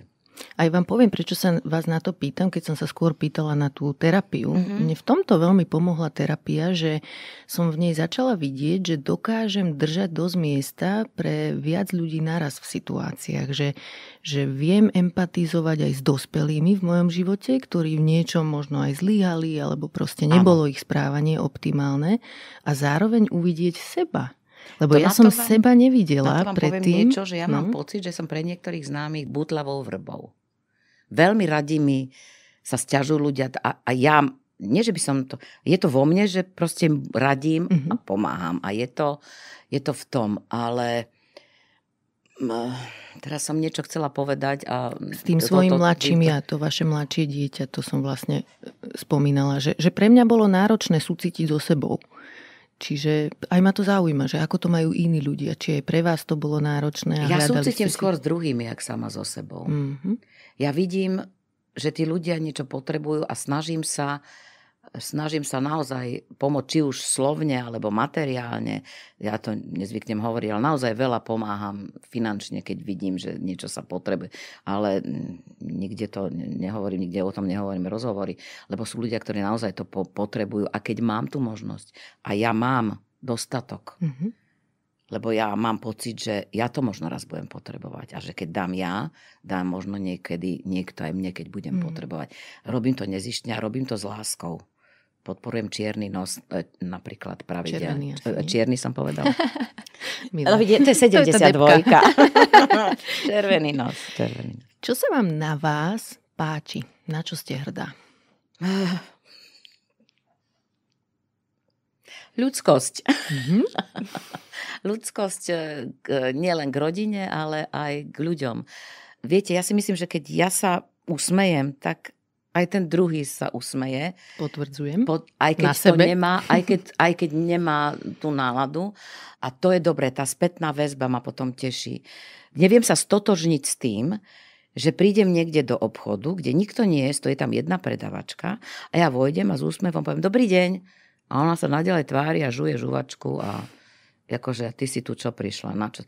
Aj vám poviem, prečo sa vás na to pýtam, keď som sa skôr pýtala na tú terapiu. Mm-hmm. Mne v tomto veľmi pomohla terapia, že som v nej začala vidieť, že dokážem držať dosť miesta pre viac ľudí naraz v situáciách, že, že viem empatizovať aj s dospelými v mojom živote, ktorí v niečom možno aj zlyhali, alebo proste nebolo ano. ich správanie optimálne a zároveň uvidieť seba lebo to ja som vám, seba nevidela na to vám predtým. niečo, že ja no. mám pocit, že som pre niektorých známych butlavou vrbou. Veľmi radi mi sa stiažujú ľudia a, a ja, nie že by som to, je to vo mne, že proste radím mm-hmm. a mhm. pomáham a je to, je to v tom, ale teraz som niečo chcela povedať. A S tým svojim to, mladším to... ja, to vaše mladšie dieťa, to som vlastne e, spomínala, že, že pre mňa bolo náročné súcitiť so sebou. Čiže aj ma to zaujíma, že ako to majú iní ľudia. Či aj pre vás to bolo náročné. A ja súcitím skôr s druhými, jak sama so sebou. Mm-hmm. Ja vidím, že tí ľudia niečo potrebujú a snažím sa uh, snažím sa naozaj pomôcť, či už slovne alebo materiálne. Ja to nezvyknem hovoriť, ale naozaj veľa pomáham finančne, keď vidím, že niečo sa potrebuje. Ale mm, nikde to nehovorím, nikde o tom nehovorím rozhovory, lebo sú ľudia, ktorí naozaj to po- potrebujú. A keď mám tú možnosť a ja mám dostatok, mm-hmm. lebo ja mám pocit, že ja to možno raz budem potrebovať a že keď dám ja, dám možno niekedy niekto aj mne, keď budem mm-hmm. potrebovať. Robím to nezištne a robím to s láskou podporujem čierny nos, e, napríklad pravidelne. Červený, asi, e, čierny som povedala. Ale vidie, to je 72. červený nos. Červený. Čo sa vám na vás páči? Na čo ste hrdá? Ľudskosť. mm Ľudskosť e, nielen k rodine, ale aj k ľuďom. Viete, ja si myslím, že keď ja sa usmejem, tak aj ten druhý sa usmeje. Potvrdzujem. Po, aj keď na to sebe. nemá, aj keď, aj keď nemá tú náladu. A to je dobré, tá spätná väzba ma potom teší. Neviem sa stotožniť s tým, že prídem niekde do obchodu, kde nikto nie je, stojí tam jedna predavačka a ja vojdem a s úsmevom poviem dobrý deň a ona sa nadalej tvári a žuje žuvačku a akože ty si tu čo prišla, na čo?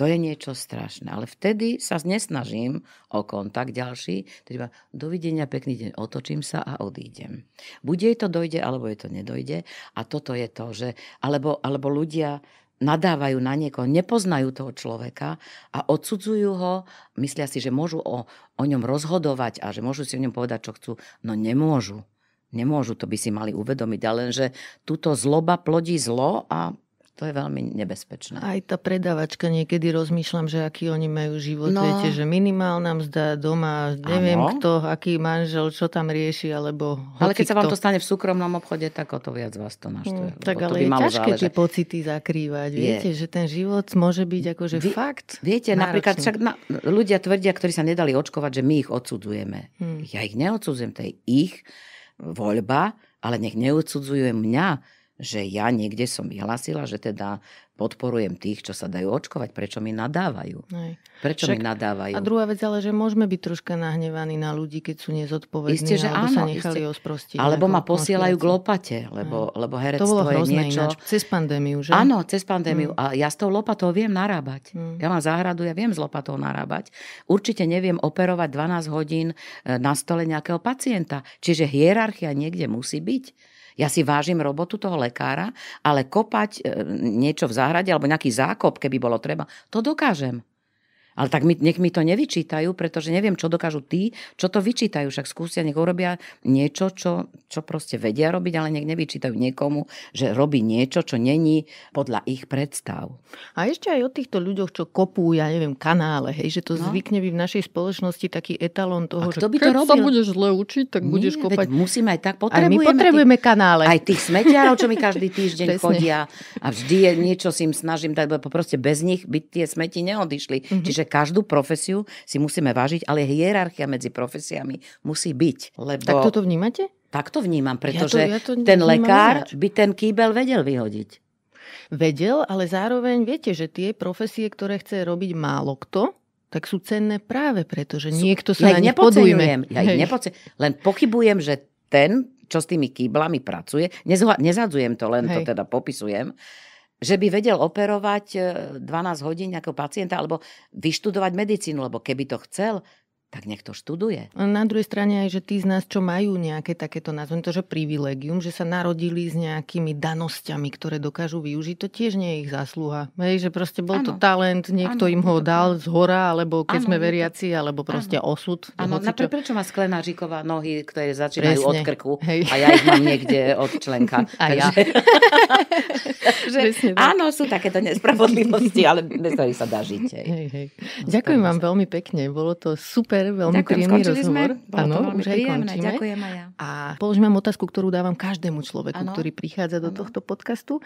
To je niečo strašné. Ale vtedy sa nesnažím o kontakt ďalší. Teda dovidenia, pekný deň, otočím sa a odídem. Buď jej to dojde, alebo jej to nedojde. A toto je to, že... Alebo, alebo ľudia nadávajú na niekoho, nepoznajú toho človeka a odsudzujú ho, myslia si, že môžu o, o ňom rozhodovať a že môžu si o ňom povedať, čo chcú. No nemôžu. Nemôžu, to by si mali uvedomiť. Ale lenže túto zloba plodí zlo a to je veľmi nebezpečné. Aj tá predávačka niekedy rozmýšľam, že aký oni majú život. No. Viete, že minimálna mzda doma, neviem ano. kto, aký manžel, čo tam rieši, alebo Ale keď kto. sa vám to stane v súkromnom obchode, tak o to viac vás to naštve. Hmm, tak ale je ťažké záležať. tie pocity zakrývať. Je. Viete, že ten život môže byť akože Vy, fakt Viete, náročný. napríklad však na, ľudia tvrdia, ktorí sa nedali očkovať, že my ich odsudzujeme. Hmm. Ja ich neodsudzujem, to je ich voľba, ale nech neodsudzujem mňa že ja niekde som vyhlasila, že teda podporujem tých, čo sa dajú očkovať. Prečo mi nadávajú? Aj. Prečo Však, mi nadávajú? A druhá vec, ale že môžeme byť troška nahnevaní na ľudí, keď sú nezodpovední, isté, že alebo áno, sa nechali isté. osprostiť. Alebo ma posielajú k lopate, lebo, lebo herectvo to bolo je niečo... Ináč. Cez pandémiu, že? Áno, cez pandémiu. Mm. A ja s tou lopatou viem narábať. Mm. Ja mám záhradu, ja viem s lopatou narábať. Určite neviem operovať 12 hodín e, na stole nejakého pacienta. Čiže hierarchia niekde musí byť. Ja si vážim robotu toho lekára, ale kopať e, niečo v záhrade alebo nejaký zákop, keby bolo treba, to dokážem. Ale tak mi, nech mi to nevyčítajú, pretože neviem, čo dokážu tí, čo to vyčítajú. Však skúsia, nech urobia niečo, čo, čo proste vedia robiť, ale nech nevyčítajú niekomu, že robí niečo, čo není podľa ich predstav. A ešte aj o týchto ľuďoch, čo kopú, ja neviem, kanále, hej, že to no. zvykne by v našej spoločnosti taký etalon toho, a kto by že by to keď robil? sa budeš zle učiť, tak Nie, budeš kopať. Musíme aj tak, potrebujeme, aj my potrebujeme tých, kanále. Aj tých smetiarov, čo mi každý týždeň chodia a vždy je, niečo si im snažím dať, proste bez nich by tie smeti neodišli. Mm-hmm. Čiže každú profesiu si musíme vážiť, ale hierarchia medzi profesiami musí byť. Lebo... Tak toto vnímate? Tak to vnímam, pretože ja to, ja to ten lekár ináč. by ten kýbel vedel vyhodiť. Vedel, ale zároveň viete, že tie profesie, ktoré chce robiť málo kto, tak sú cenné práve preto, že sú, niekto sa ja na nich podujme. Ja ich nepoce... len pochybujem, že ten, čo s tými kýblami pracuje, nezho- nezadzujem to, len Hej. to teda popisujem, že by vedel operovať 12 eh, hodín ako pacienta alebo vyštudovať medicínu, lebo keby to chcel, tak nech to študuje. Na druhej strane aj, že tí z nás, čo majú nejaké takéto, nazvem to, že privilegium, že sa narodili s nejakými danosťami, ktoré dokážu využiť, to tiež nie je ich zásluha. Hej, že proste bol ano. to talent, niekto ano, im ho dal z hora, alebo keď ano, sme veriaci, alebo proste ano. osud. Áno, napríklad prečo má Sklenářiková nohy, ktoré začínajú Presne. od krku Hej. a ja ich mám niekde od členka. A ja. že... Presne, áno, sú takéto nespravodlivosti, ale bez ktorých sa dá žiť. Hej. Hej, hej. Ďakujem vám sa. veľmi pekne, bolo to super super, veľmi Ďakujem, príjemný rozhovor. Áno, už príjemné, končíme. ďakujem aj ja. A položím vám otázku, ktorú dávam každému človeku, ano. ktorý prichádza do ano. tohto podcastu.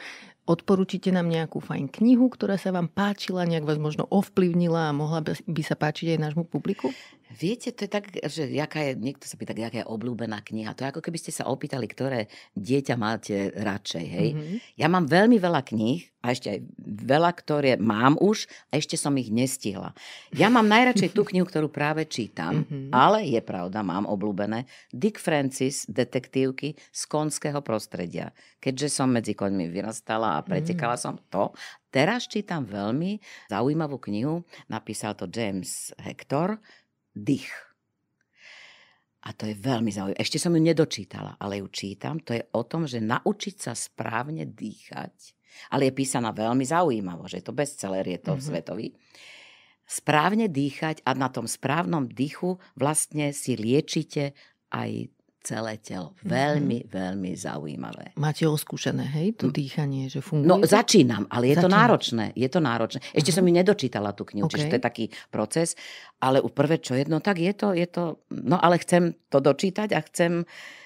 Odporúčite nám nejakú fajn knihu, ktorá sa vám páčila, nejak vás možno ovplyvnila a mohla by sa páčiť aj nášmu publiku? Viete, to je tak, že jaká je, niekto sa pýta, jaká je obľúbená kniha. To je ako keby ste sa opýtali, ktoré dieťa máte radšej. Hej? Mm-hmm. Ja mám veľmi veľa kníh a ešte aj veľa, ktoré mám už a ešte som ich nestihla. Ja mám najradšej tú knihu, ktorú práve čítam, mm-hmm. ale je pravda, mám obľúbené Dick Francis, detektívky z konského prostredia. Keďže som medzi koňmi vyrastala a pretekala mm-hmm. som to, teraz čítam veľmi zaujímavú knihu, napísal to James Hector, dých. A to je veľmi zaujímavé. Ešte som ju nedočítala, ale ju čítam. To je o tom, že naučiť sa správne dýchať, ale je písaná veľmi zaujímavo, že je to bestseller, je to mm-hmm. svetový. Správne dýchať a na tom správnom dýchu vlastne si liečite aj celé telo. Mhm. Veľmi, mm-hmm. veľmi zaujímavé. Máte oskúšané, hej, to dýchanie, že funguje? No začínam, ale je začínam. to náročné. Je to náročné. Ešte uh-huh. som ju nedočítala tú knihu, okay. čiže to je taký proces. Ale u prvé, čo jedno, tak je to, je to... No ale chcem to dočítať a chcem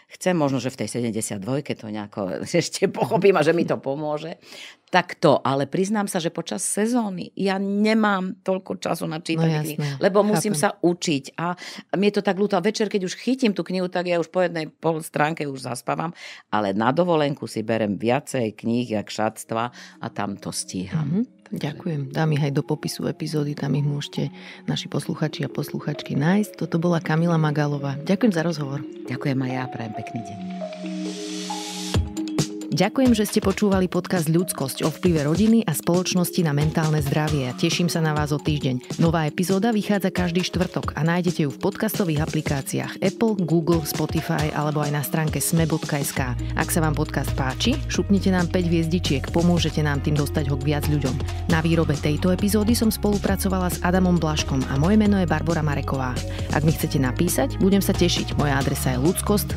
chcem možno, že v tej 72 to nejako ešte pochopím a že mi to pomôže. Tak to, ale priznám sa, že počas sezóny ja nemám toľko času na čítanie no, knihy, lebo chápem. musím sa učiť a mi je to tak ľúto. A večer, keď už chytím tú knihu, tak ja už po jednej pol stránke už zaspávam, ale na dovolenku si berem viacej kníh, jak šatstva a tam to stíham. Mm-hmm. Ďakujem. Dám ich aj do popisu epizódy, tam ich môžete naši posluchači a posluchačky nájsť. Toto bola Kamila Magálová. Ďakujem za rozhovor. Ďakujem aj ja, prajem pekný deň. Ďakujem, že ste počúvali podcast Ľudskosť o vplyve rodiny a spoločnosti na mentálne zdravie. Teším sa na vás o týždeň. Nová epizóda vychádza každý štvrtok a nájdete ju v podcastových aplikáciách Apple, Google, Spotify alebo aj na stránke sme.sk. Ak sa vám podcast páči, šupnite nám 5 hviezdičiek, pomôžete nám tým dostať ho k viac ľuďom. Na výrobe tejto epizódy som spolupracovala s Adamom Blaškom a moje meno je Barbara Mareková. Ak mi chcete napísať, budem sa tešiť. Moja adresa je ľudskost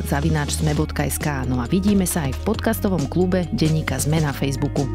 No a vidíme sa aj v podcastovom klube denníka Zme na Facebooku.